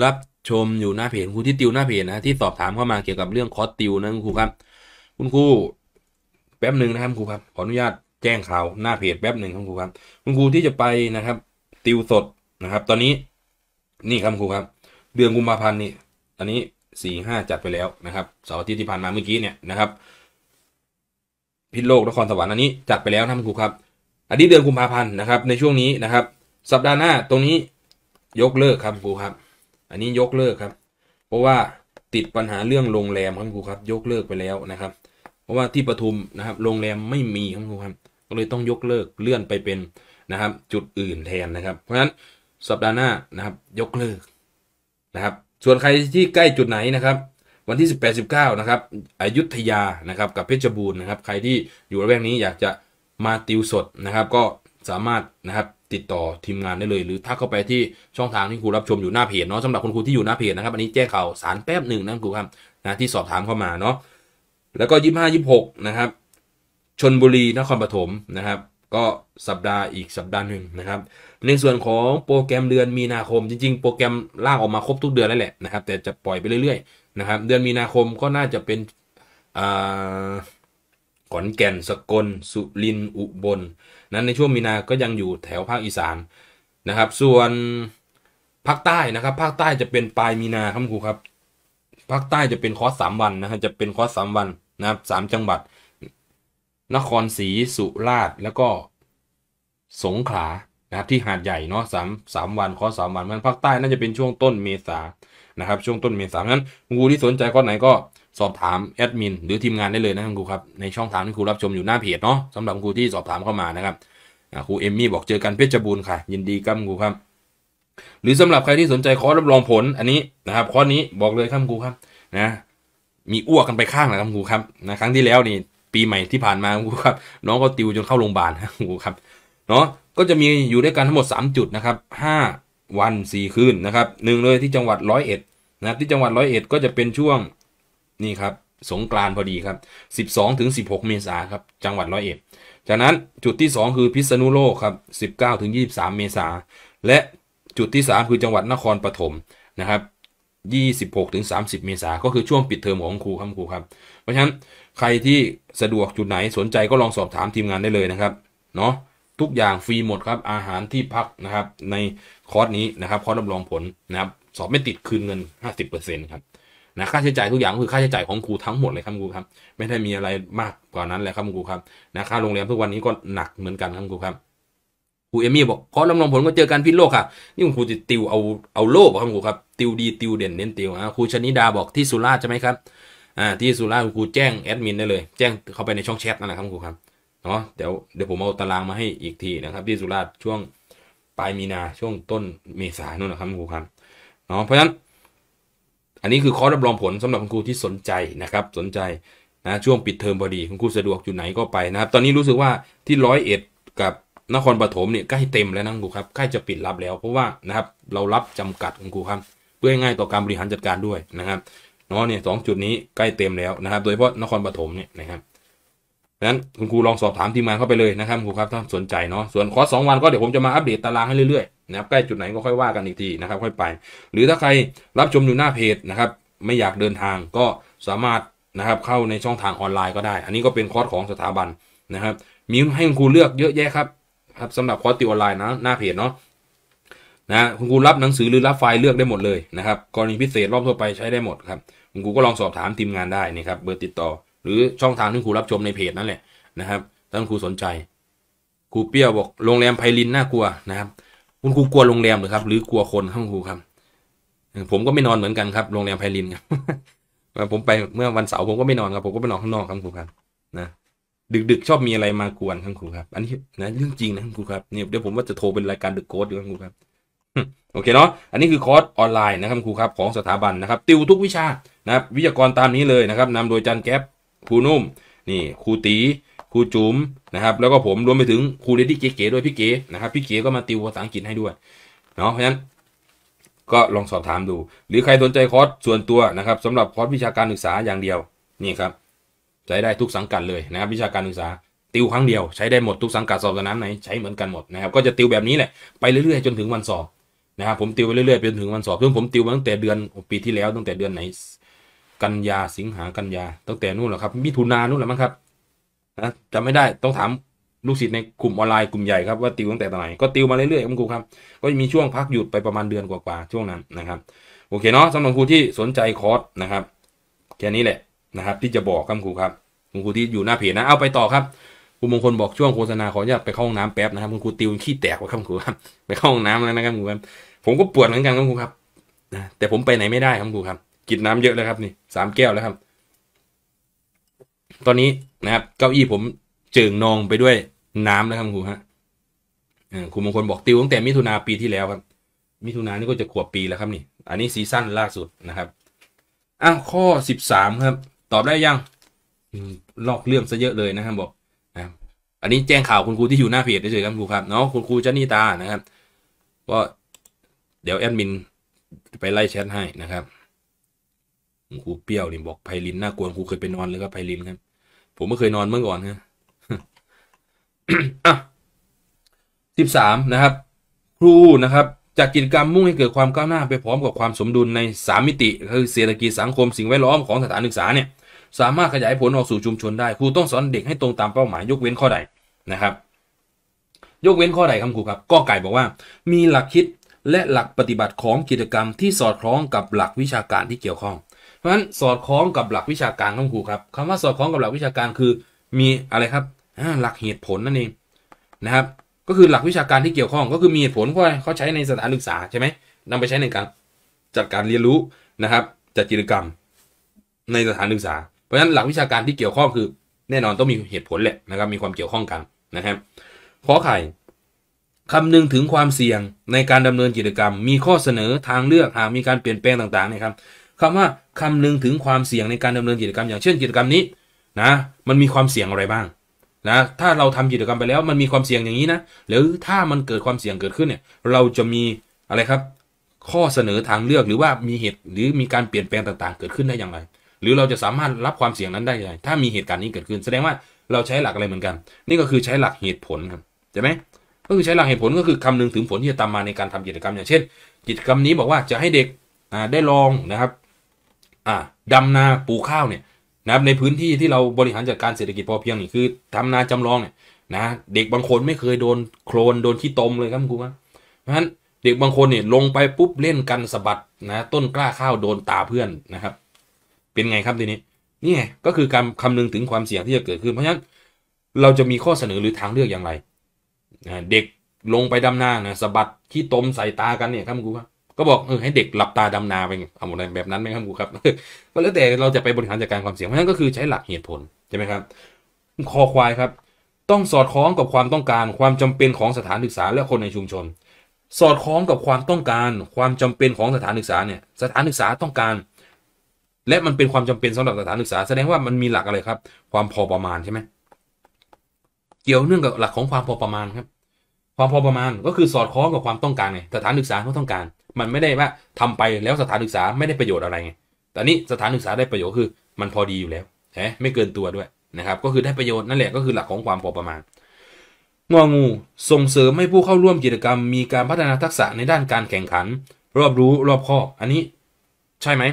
รับชมอยู่หน้าเพจครูที่ติวหน้าเพจนะ ที่สอบถามเข้ามาเกี่ยวกับเรื่องคอร์สติวนะคุณครูครับ คุณครูแป๊บหนึ่งนะครับคุณครูครับ ขออนุญาตแจ้งข่าวหน้าเพจแป๊บหนึ่งครับคุณครูครับ คุณครูที่จะไปนะครับ ติวสดนะครับ ตอนนี้นี่ครับคุณครูครับเดือนกุมภาพันธ์นี่อันนี้สี่ห้าจัดไปแล้วนะครับเสาร์อาทิตย์ที่ผ่านมาเมื่อกี้เนี่ยนะครับ พิษโลกนครสวรรค์อันนี้จัดไปแล้วท่านครูครับ อันนี้เดือนกุมภาพันธ์นะครับในช่วงนี้นะครับ สัปดาห์หน้าตรงนี้ยกเลิกครับครูครับ อันนี้ยกเลิกครับ เพราะว่าติดปัญหาเรื่องโรงแรมครับครูครับ ยกเลิกไปแล้วนะครับ เพราะว่าที่ปทุมนะครับ โรงแรมไม่มีครับครูครับ ก็เลยต้องยกเลิกเลื่อนไปเป็นนะครับ จุดอื่นแทนนะครับ เพราะฉะนั้นสัปดาห์หน้านะครับยกเลิกนะครับส่วนใครที่ใกล้จุดไหนนะครับ วันที่ 18 19นะครับ อยุธยานะครับ กับเพชรบูรณ์นะครับ ใครที่อยู่ระแวกนี้อยากจะมาติวสดนะครับ ก็สามารถนะครับติดต่อทีมงานได้เลย หรือถ้าเข้าไปที่ช่องทางที่ครูรับชมอยู่หน้าเพจเนาะสำหรับคุณครูที่อยู่หน้าเพจนะครับ อันนี้แจ้งข่าวสารแป๊บหนึ่งนะครูครับนะที่สอบถามเข้ามาเนาะแล้วก็ยี่ห้ายี่หกนะครับชนบุรีนครปฐมนะครับก็สัปดาห์อีกสัปดาห์หนึ่งนะครับ ในส่วนของโปรแกรมเดือนมีนาคมจริงๆโปรแกรมล่าออกมาครบทุกเดือนแล้วแหละนะครับแต่จะปล่อยไปเรื่อยๆ นะครับ เดือนมีนาคมก็น่าจะเป็นขอนแก่นสกลสุรินอุบลนั้นในช่วงมีนาก็ยังอยู่แถวภาคอีสานนะครับ ส่วนภาคใต้นะครับ ภาคใต้จะเป็นปลายมีนาครับครูครับภาคใต้จะเป็นคอร์สสามวันนะครับจะเป็นคอร์สสามวันนะครับสามจังหวัดนครศรีสุราษฎร์แล้วก็สงขลานะครับที่หาดใหญ่เนาะสามสามวันขอสามวันมันภาคใต้น่าจะเป็นช่วงต้นเมษานะครับช่วงต้นเมษานั้นงูที่สนใจก้อนไหนก็สอบถามแอดมินหรือทีมงานได้เลยนะครับครูครับในช่องทางที่ครูรับชมอยู่หน้าเพจเนาะสำหรับครูที่สอบถามเข้ามานะครับครูเอมมี่บอกเจอกันเพชรบูรณ์ค่ะยินดีครับครูครับ หรือสำหรับใครที่สนใจคอรับรองผลอันนี้นะครับข้อนี้บอกเลยครับครูครับนะมีอ้วกกันไปข้างนะครับครูครับนะครั้งที่แล้วนี่ปี ใหม่ที่ผ่านมาูครับน้องก็ติวจนเข้าโรงพยาบาลครูครับเนาะก็จะมีอยู่ด้วยกันทั้งหมด3จุดนะครับ5วัน4คืนนะครับหนึ่งเลยที่จังหวัดร้อยเอ็ดนะที่จังหวัดร้อยเอ็ดก็จะเป็นช่วงนี่ครับ สงกรานพอดีครับ12 ถึง 16 เมษาครับจังหวัดร้อยเอ็ดจากนั้นจุดที่ 2 คือพิษณุโลกครับ 19ถึง23 เมษาและจุดที่ 3 คือจังหวัดนครปฐมนะครับ 26ถึง30 เมษาก็คือช่วงปิดเทอมของครูครับครูครับเพราะฉะนั้นใครที่สะดวกจุดไหนสนใจก็ลองสอบถามทีมงานได้เลยนะครับเนาะทุกอย่างฟรีหมดครับอาหารที่พักนะครับในคอร์สนี้นะครับคอร์สรับรองผลนะครับสอบไม่ติดคืนเงิน 50%ครับนะค่าใช้จ่ายทุกอย่างคือค่าใช้จ่ายของครูทั้งหมดเลยครับครูครับไม่ได้มีอะไรมากกว่านั้นเลยครับครูครับนะค่าโรงแรมทุกวันนี้ก็หนักเหมือนกันครับครูครับครูเอมี่บอกคอร์สรับรองผลก็เจอกันพิโลกค่ะ นี่ครูจะติวเอาเอาโลกครับครูครับติวดีติวเด่นเน้นติวนะครูชนิดาบอกที่สุราษฎร์ใช่ไหมครับอ่าที่สุราคุณครูแจ้งแอดมินได้เลย แจ้งเข้าไปในช่องแชทนั่นแหละครับครูครับเนาะเดี๋ยวเดี๋ยวผมเอาตารางมาให้อีกทีนะครับที่สุราช่วงปลายมีนาช่วงต้นเมษายนนู่นะครับครูครับเนาะเพราะฉะนั้นอันนี้คือคอร์สรับรองผลสำหรับคุณครูที่สนใจนะครับ สนใจนะช่วงปิดเทอมพอดีคุณครูสะดวกอยู่ไหนก็ไปนะครับตอนนี้รู้สึกว่าที่ร้อยเอ็ดกับนครปฐมเนี่ยใกล้เต็มแล้วนะครูครับใกล้จะปิดรับแล้ว เพราะว่านะครับเรารับจำกัดคุณครูครับเพื่อง่ายต่อการบริหารจัดการด้วยนะครับเนาะเนี่ยสจุดนี้ใกล้เต็มแล้วนะครับโดยเฉพาะนครปฐมเนี่ยนะครับดังนั้นคุณครูลองสอบถามทีมงานเข้าไปเลยนะครับครูครับถ้าสนใจเนาะส่วนคอร์สสวันก็เดี๋ยวผมจะมาอัปเดตตารางให้เรื่อยๆนะครับใกล้จุดไหนก็ค่อยว่ากันอีกทีนะครับค่อยไป หรือถ้าใครรับชมอยู่หน้าเพจนะครับ ไม่อยากเดินทางก็สามารถนะครับเข้าในช่องทางออนไลน์ ก็ได้ อันนี้ก็เป็นคอร์สของสถาบันนะครับ มีให้คุณครูเลือกเยอะแยะครับครับสำหรับคอร์สติวออนไลน์นะหน้าเพจเนาะนะคุณครูรับหนังสือหรือรับไฟล์เลือกได้หมดเลยนะครับกรณีพิเศษรอบทั่วไปใช้ได้หมดครับคุณครูก็ลองสอบถามทีมงานได้นะครับเบอร์ติดต่อ หรือช่องทางที่ครูรับชมในเพจนั่นแหละนะครับถ้าคุณครูสนใจครูเปี้ยวบอกโรงแรมไพลินน่ากลัวนะครับคุณครูกลัวโรงแรม หรือครับหรือกลัวคนข้างครูครับ ผมก็ไม่นอนเหมือนกันครับโรงแรมไพลินครับผมไปเมื่อวันเสาร์ผมก็ไม่นอนครับผมก็ไปนอนข้างนอกครับครูครับนะ ดึก ๆ ชอบมีอะไรมากวนครับครูครับอันนี้นะเรื่องจริงนะครครูครับเนี่ยเดี๋ยวผมว่าจะโทรเป็นรายการดึกโกดอยู่ครับครูครับโอเคเนาะ อันนี้คือคอร์สออนไลน์นะครับครูครับของสถาบันนะครับติวทุกวิชานะครับวิทยากรตามนี้เลยนะครับนำโดยจันแก๊ปครูนุ่ม นี่ครูตีครูจุ๋มนะครับแล้วก็ผมรวมไปถึงครูเดดี้เก๋ๆด้วยพี่เก๋นะครับพี่เก๋ก็มาติวภาษาอังกฤษให้ด้วยเนาะเพราะฉะนั้นก็ลองสอบถามดู หรือใครสนใจคอร์สส่วนตัวนะครับสำหรับคอร์สวิชาการศึกษาอย่างเดียวนี่ครับใช้ได้ทุกสังกัดเลยนะครับวิชาการศึกษาติวครั้งเดียว ใช้ได้หมดทุกสังกัดสอบสนามไหนใช้เหมือนกันหมดนะครับก็จะติวแบบนี้แหละไปเรื่อย ๆ จนถึงวันสอบนะครับ ผมติวไปเรื่อยๆเป็นถึงวันสอบซึ่งผมติวมาตั้งแต่เดือนปีที่แล้วตั้งแต่เดือน ไหนกันยาสิงหากันยาตั้งแต่นู่นแหละครับมิถุนานู่นแหละมั้งครับนะจำไม่ได้ต้องถามลูกศิษย์ในกลุ่มออนไลน์กลุ่มใหญ่ครับว่าติวตั้งแต่ตอนไหนก็ติว มา เรื่อยๆครุณครูครับก็มีช่วงพักหยุดไป ประมาณเดือนกว่า ๆ ช่วงนั้นนะครับโอเคเนาะสำหรับครูที่สนใจคอร์สนะครับแค่นี้แหละนะครับที่จะบอกครับครูครับคุณครูที่อยู่หน้าเพจนะเอาไปต่อครับคุณมงคลบอกช่วงโฆษณาขออนุญาตไปเข้าห้องน้ำแป๊บนะครับคุณครูติวขี้แตกไปครับครูครับไปเข้าห้องน้ำแล้วนะครับครูครับผมก็ปวดเหมือนกันครับครูครับนะแต่ผมไปไหนไม่ได้ครับครูครับกินน้ำเยอะแล้วครับนี่สามแก้วแล้วครับ ตอนนี้นะครับ เก้าอี้ผมเจิ่งนองไปด้วยน้ำแล้วครับครูฮะครูมงคลบอกติวตั้งแต่มิถุนาปีที่แล้วครับ มิถุนานี่ก็จะขวบปีแล้วครับนี่ อันนี้ซีซั่นล่าสุดนะครับ อ้าข้อสิบสามครับ ตอบได้ยัง ลอกเรื่องซะเยอะเลยนะครับบอกอันนี้แจ้งข่าวคุณครูที่อยู่หน้าเพจเฉยครับครูครับเนาะคุณครูจันนีตานะครับก็เดี๋ยวแอดมินไปไล่แชทให้นะครับ ครูเปี้ยวนี่บอกไพลินน่ากลัวครูเคยไปนอนเลยก็ับไพลินครับ ผมไม่เคยนอนเมื่อก่อนฮะอ่ะสิบสามนะครับ ครูนะครับ จากกิจกรรมมุ่งให้เกิดความก้าวหน้าไปพร้อมกับความสมดุลในสมมิติคือเศรษฐกิจสังคมสิ่งแวดล้อมของสถานศึกษาเนี่ย สามารถขยายผลออกสู่ชุมชนได้ ครูต้องสอนเด็กให้ตรงตามเป้าหมายยกเว้นข้อใดนะครับ ยกเว้นข้อใดครับครูครับก็ไก่บอกว่ามีหลักคิดและหลักปฏิบัติของกิจกรรมที่สอดคล้องกับหลักวิชาการที่เกี่ยวข้อง เพราะฉะนั้นสอดคล้องกับหลักวิชาการต้องครูครับคำว่าสอดคล้องกับหลักวิชาการคือมีอะไรครับหลักเหตุผลนั่นเองนะครับ ก็คือหลักวิชาการที่เกี่ยวข้องก็คือมีเหตุผลเขาใช้ในสถานศึกษาใช่ไหมนำไปใช้ในการ จัดการเรียนรู้นะครับจัดกิจกรรมในสถานศึกษา เพราะฉะนั้นหลักวิชาการที่เกี่ยวข้องคือ แน่นอนต้องมีเหตุผลแหละนะครับมีความเกี่ยวข้องกันนะครับขอไข่คำนึงถึงความเสี่ยงในการดำเนินกิจกรรม มีข้อเสนอทางเลือกหากมีการเปลี่ยนแปลงต่างๆเนี่ยครับคำว่าคำนึงถึงความเสี่ยงในการดำเนินกิจกรรมอย่างเช่นกิจกรรมนี้นะมันมีความเสี่ยงอะไรบ้างนะถ้าเราทำกิจกรรมไปแล้ว มันมีความเสี่ยงอย่างนี้นะ หรือถ้ามันเกิดความเสี่ยงเกิดขึ้นเนี่ยเราจะมีอะไรครับ ข้อเสนอทางเลือกหรือว่ามีเหตุหรือมีการเปลี่ยนแปลงต่างๆ เกิดขึ้นได้อย่างไร หรือเราจะสามารถรับความเสี่ยงนั้นได้อย่างไรถ้ามีเหตุการณ์นี้เกิดขึ้น แสดงว่าเราใช้หลักอะไรเหมือนกัน นี่ก็คือใช้หลักเหตุผลครับใช่ไหมก็คือใช้หลักเหตุผลก็คือคำนึงถึงผลที่จะตามมาในการทำกิจกรรมอย่างเช่น กิจกรรมนี้บอกว่าจะให้เด็กได้ลองนะครับดำนาปลูกข้าวเนี่ยนะครับในพื้นที่ที่เราบริหารจัดการเศรษฐกิจพอเพียงนี่คือ ทำนาจำลองเนี่ยนะเด็กบางคนไม่เคยโดนโคลนโดนขี้ตมเลยครับคุณรูครัเพราะฉะนั้นเด็กบางคนเนี่ยลงไปปุ๊บ เล่นกันสะบัดนะต้นกล้าข้าวโดนตาเพื่อนนะครับ เป็นไงครับทีนี้นี่ไงก็คือการคำนึงถึงความเสี่ยงที่จะเกิดขึ้นเพราะฉะนั้นเราจะมีข้อเสนอหรือทางเลือกอย่างไรเด็กลงไปดำนานะสะบัดขี้ตมใส่ตากันเนี่ยครับกูรับก็บอกเออให้เด็กหลับตาดำนาไปเอาหมดเลยแบบนั้นไหมครับกูครับก็แล้วแต่เราจะไปบริหารจัดการความเสี่ยงเพราะนั้นก็คือใช้หลักเหตุผลใช่ไหมครับคอควายครับ ต้องสอดคล้องกับความต้องการ ความจำเป็นของสถานศึกษาและคนในชุมชน สอดคล้องกับความต้องการ ความจำเป็นของสถานศึกษาเนี่ยสถานศึกษาต้องการ และมันเป็นความจำเป็นสำหรับสถานศึกษา แสดงว่ามันมีหลักอะไรครับความพอประมาณใช่ไหมเกี่ยวเนื่องกับหลักของความพอประมาณครับ ความพอประมาณก็คือสอดคล้องกับความต้องการไง สถานศึกษาเขาต้องการ มันไม่ได้ว่าทำไปแล้วสถานศึกษาไม่ได้ประโยชน์อะไรไงแต่นี้สถานศึกษาได้ประโยชน์คือมันพอดีอยู่แล้วฮไม่เกินตัวด้วยนะครับ ก็คือได้ประโยชน์ นั่นแหละก็คือหลักของความพอประมาณงองูส่งเสริมให้ผู้เข้าร่วมกิจกรรมมีการพัฒนาทักษะในด้านการแข่งขัน รอบรู้รอบคอบอันนี้ ใช่ไหม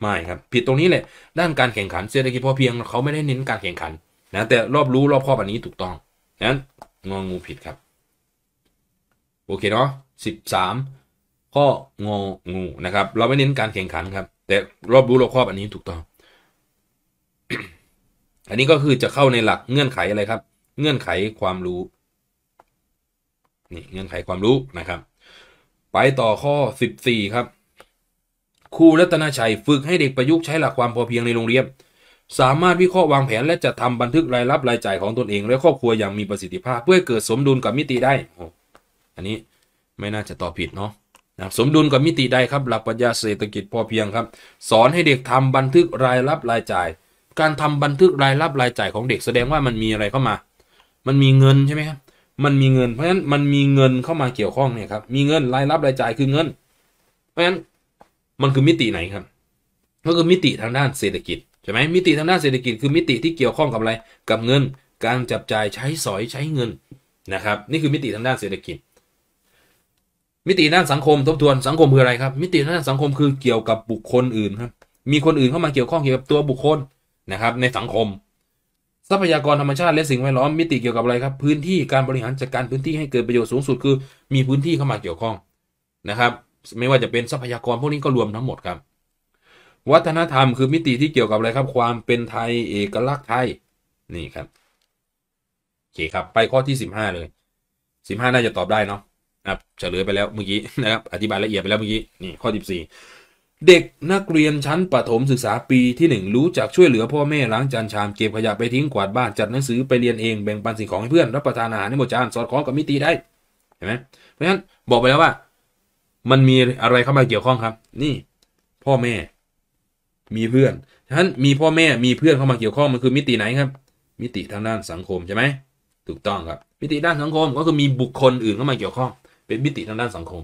ไม่ครับผิดตรงนี้แหละด้านการแข่งขันเศรษฐกิจพอเพียงเขาไม่ได้เน้นการแข่งขันนะ แต่รอบรู้รอบคอบอันนี้ถูกต้องนั้นงองูผิดครับโอเคเนาะสิบสามข้ององูนะครับ เราไม่เน้นการแข่งขันครับ แต่รอบรู้รอบครอบอันนี้ถูกต้อง อันนี้ก็คือจะเข้าในหลักเงื่อนไขอะไรครับ เงื่อนไขความรู้นี่เงื่อนไขความรู้นะครับ ไปต่อข้อ 14 ครับครูรัตนาชัย ฝึกให้เด็กประยุกต์ใช้หลักความพอเพียงในโรงเรียนสามารถวิเคราะห์วางแผนและจัดทาบันทึกรายรับรายจ่ายของตนเอง และครอบครัวอย่างมีประสิทธิภาพ เพื่อเกิดสมดุลกับมิติได้ อันนี้ไม่น่าจะตอบผิดเนาะสมดุลกับมิติใดครับหลักปรัชญาเศรษฐกิจพอเพียงครับสอนให้เด็กทำบันทึกรายรับรายจ่าย การทำบันทึกรายรับรายจ่ายของเด็กแสดงว่ามันมีอะไรเข้ามา มันมีเงินใช่ไหมครับ มันมีเงิน เพราะฉะนั้นมันมีเงินเข้ามาเกี่ยวข้องเนี่ยครับ มีเงินรายรับรายจ่ายคือเงิน เพราะฉะนั้นมันคือมิติไหนครับ ก็คือมิติทางด้านเศรษฐกิจใช่ไหมมิติทางด้านเศรษฐกิจคือ มิติที่เกี่ยวข้องกับอะไรกับเงินการจับจ่ายใช้สอยใช้เงินนะครับนี่คือมิติทางด้านเศรษฐกิจ มิติด้านสังคมทบทวนสังคมคืออะไรครับมิติด้านสังคมคือเกี่ยวกับบุคคลอื่นครับมีคนอื่นเข้ามาเกี่ยวข้องเกี่ยวกับตัวบุคคลนะครับในสังคม ทรัพยากรธรรมชาติและสิ่งแวดล้อมมิติเกี่ยวกับอะไรครับพื้นที่การบริหารจัดการพื้นที่ให้เกิดประโยชน์สูงสุดคือ มีพื้นที่เข้ามาเกี่ยวข้องนะครับ ไม่ว่าจะเป็นทรัพยากรพวกนี้ก็รวมทั้งหมดครับวัฒนธรรมคือมิติที่เกี่ยวกับอะไรครับ ความเป็นไทย เอกลักษณ์ไทย นี่ ครับ โอเค ครับ ไปข้อที่สิบห้าเลยสิบห้าน่าจะตอบได้ เนาะนะครับเฉลยไปแล้วเมื่อกี้นะครับ อธิบายละเอียดไปแล้วเมื่อกี้ นี่ข้อสิบสี่เด็กนักเรียนชั้น ประถมศึกษาปีที่ 1 รู้จักช่วย เหลือพ่อแม่ล้างจานชามเก็บขยะไปทิ้งกวาดบ้านจัดหนังสือไปเรียนเองแบ่งปันสิ่งของให้เพื่อน รับประทานอาหารในหมดจานสอดคล้องกับมิติได้เห็นไหมเพราะฉะนั้นบอกไปแล้วว่า มันมีอะไรเข้ามาเกี่ยวข้องครับ นี่พ่อแม่มีเพื่อน ฉะนั้นมีพ่อแม่มีเพื่อนเข้ามาเกี่ยวข้องมันคือมิติไหนครับ มิติทางด้านสังคมใช่ไหมถูกต้องครับมิติด้านสังคมก็คือมีบุคคลอื่นเข้ามาเกี่ยวข้องเป็นมิติทางด้านสังคม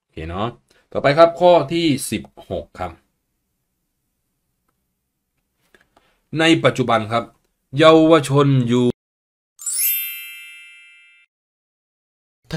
โอเคเนาะต่อไปครับข้อที่ 16ครับในปัจจุบันครับ เยาวชนอยู่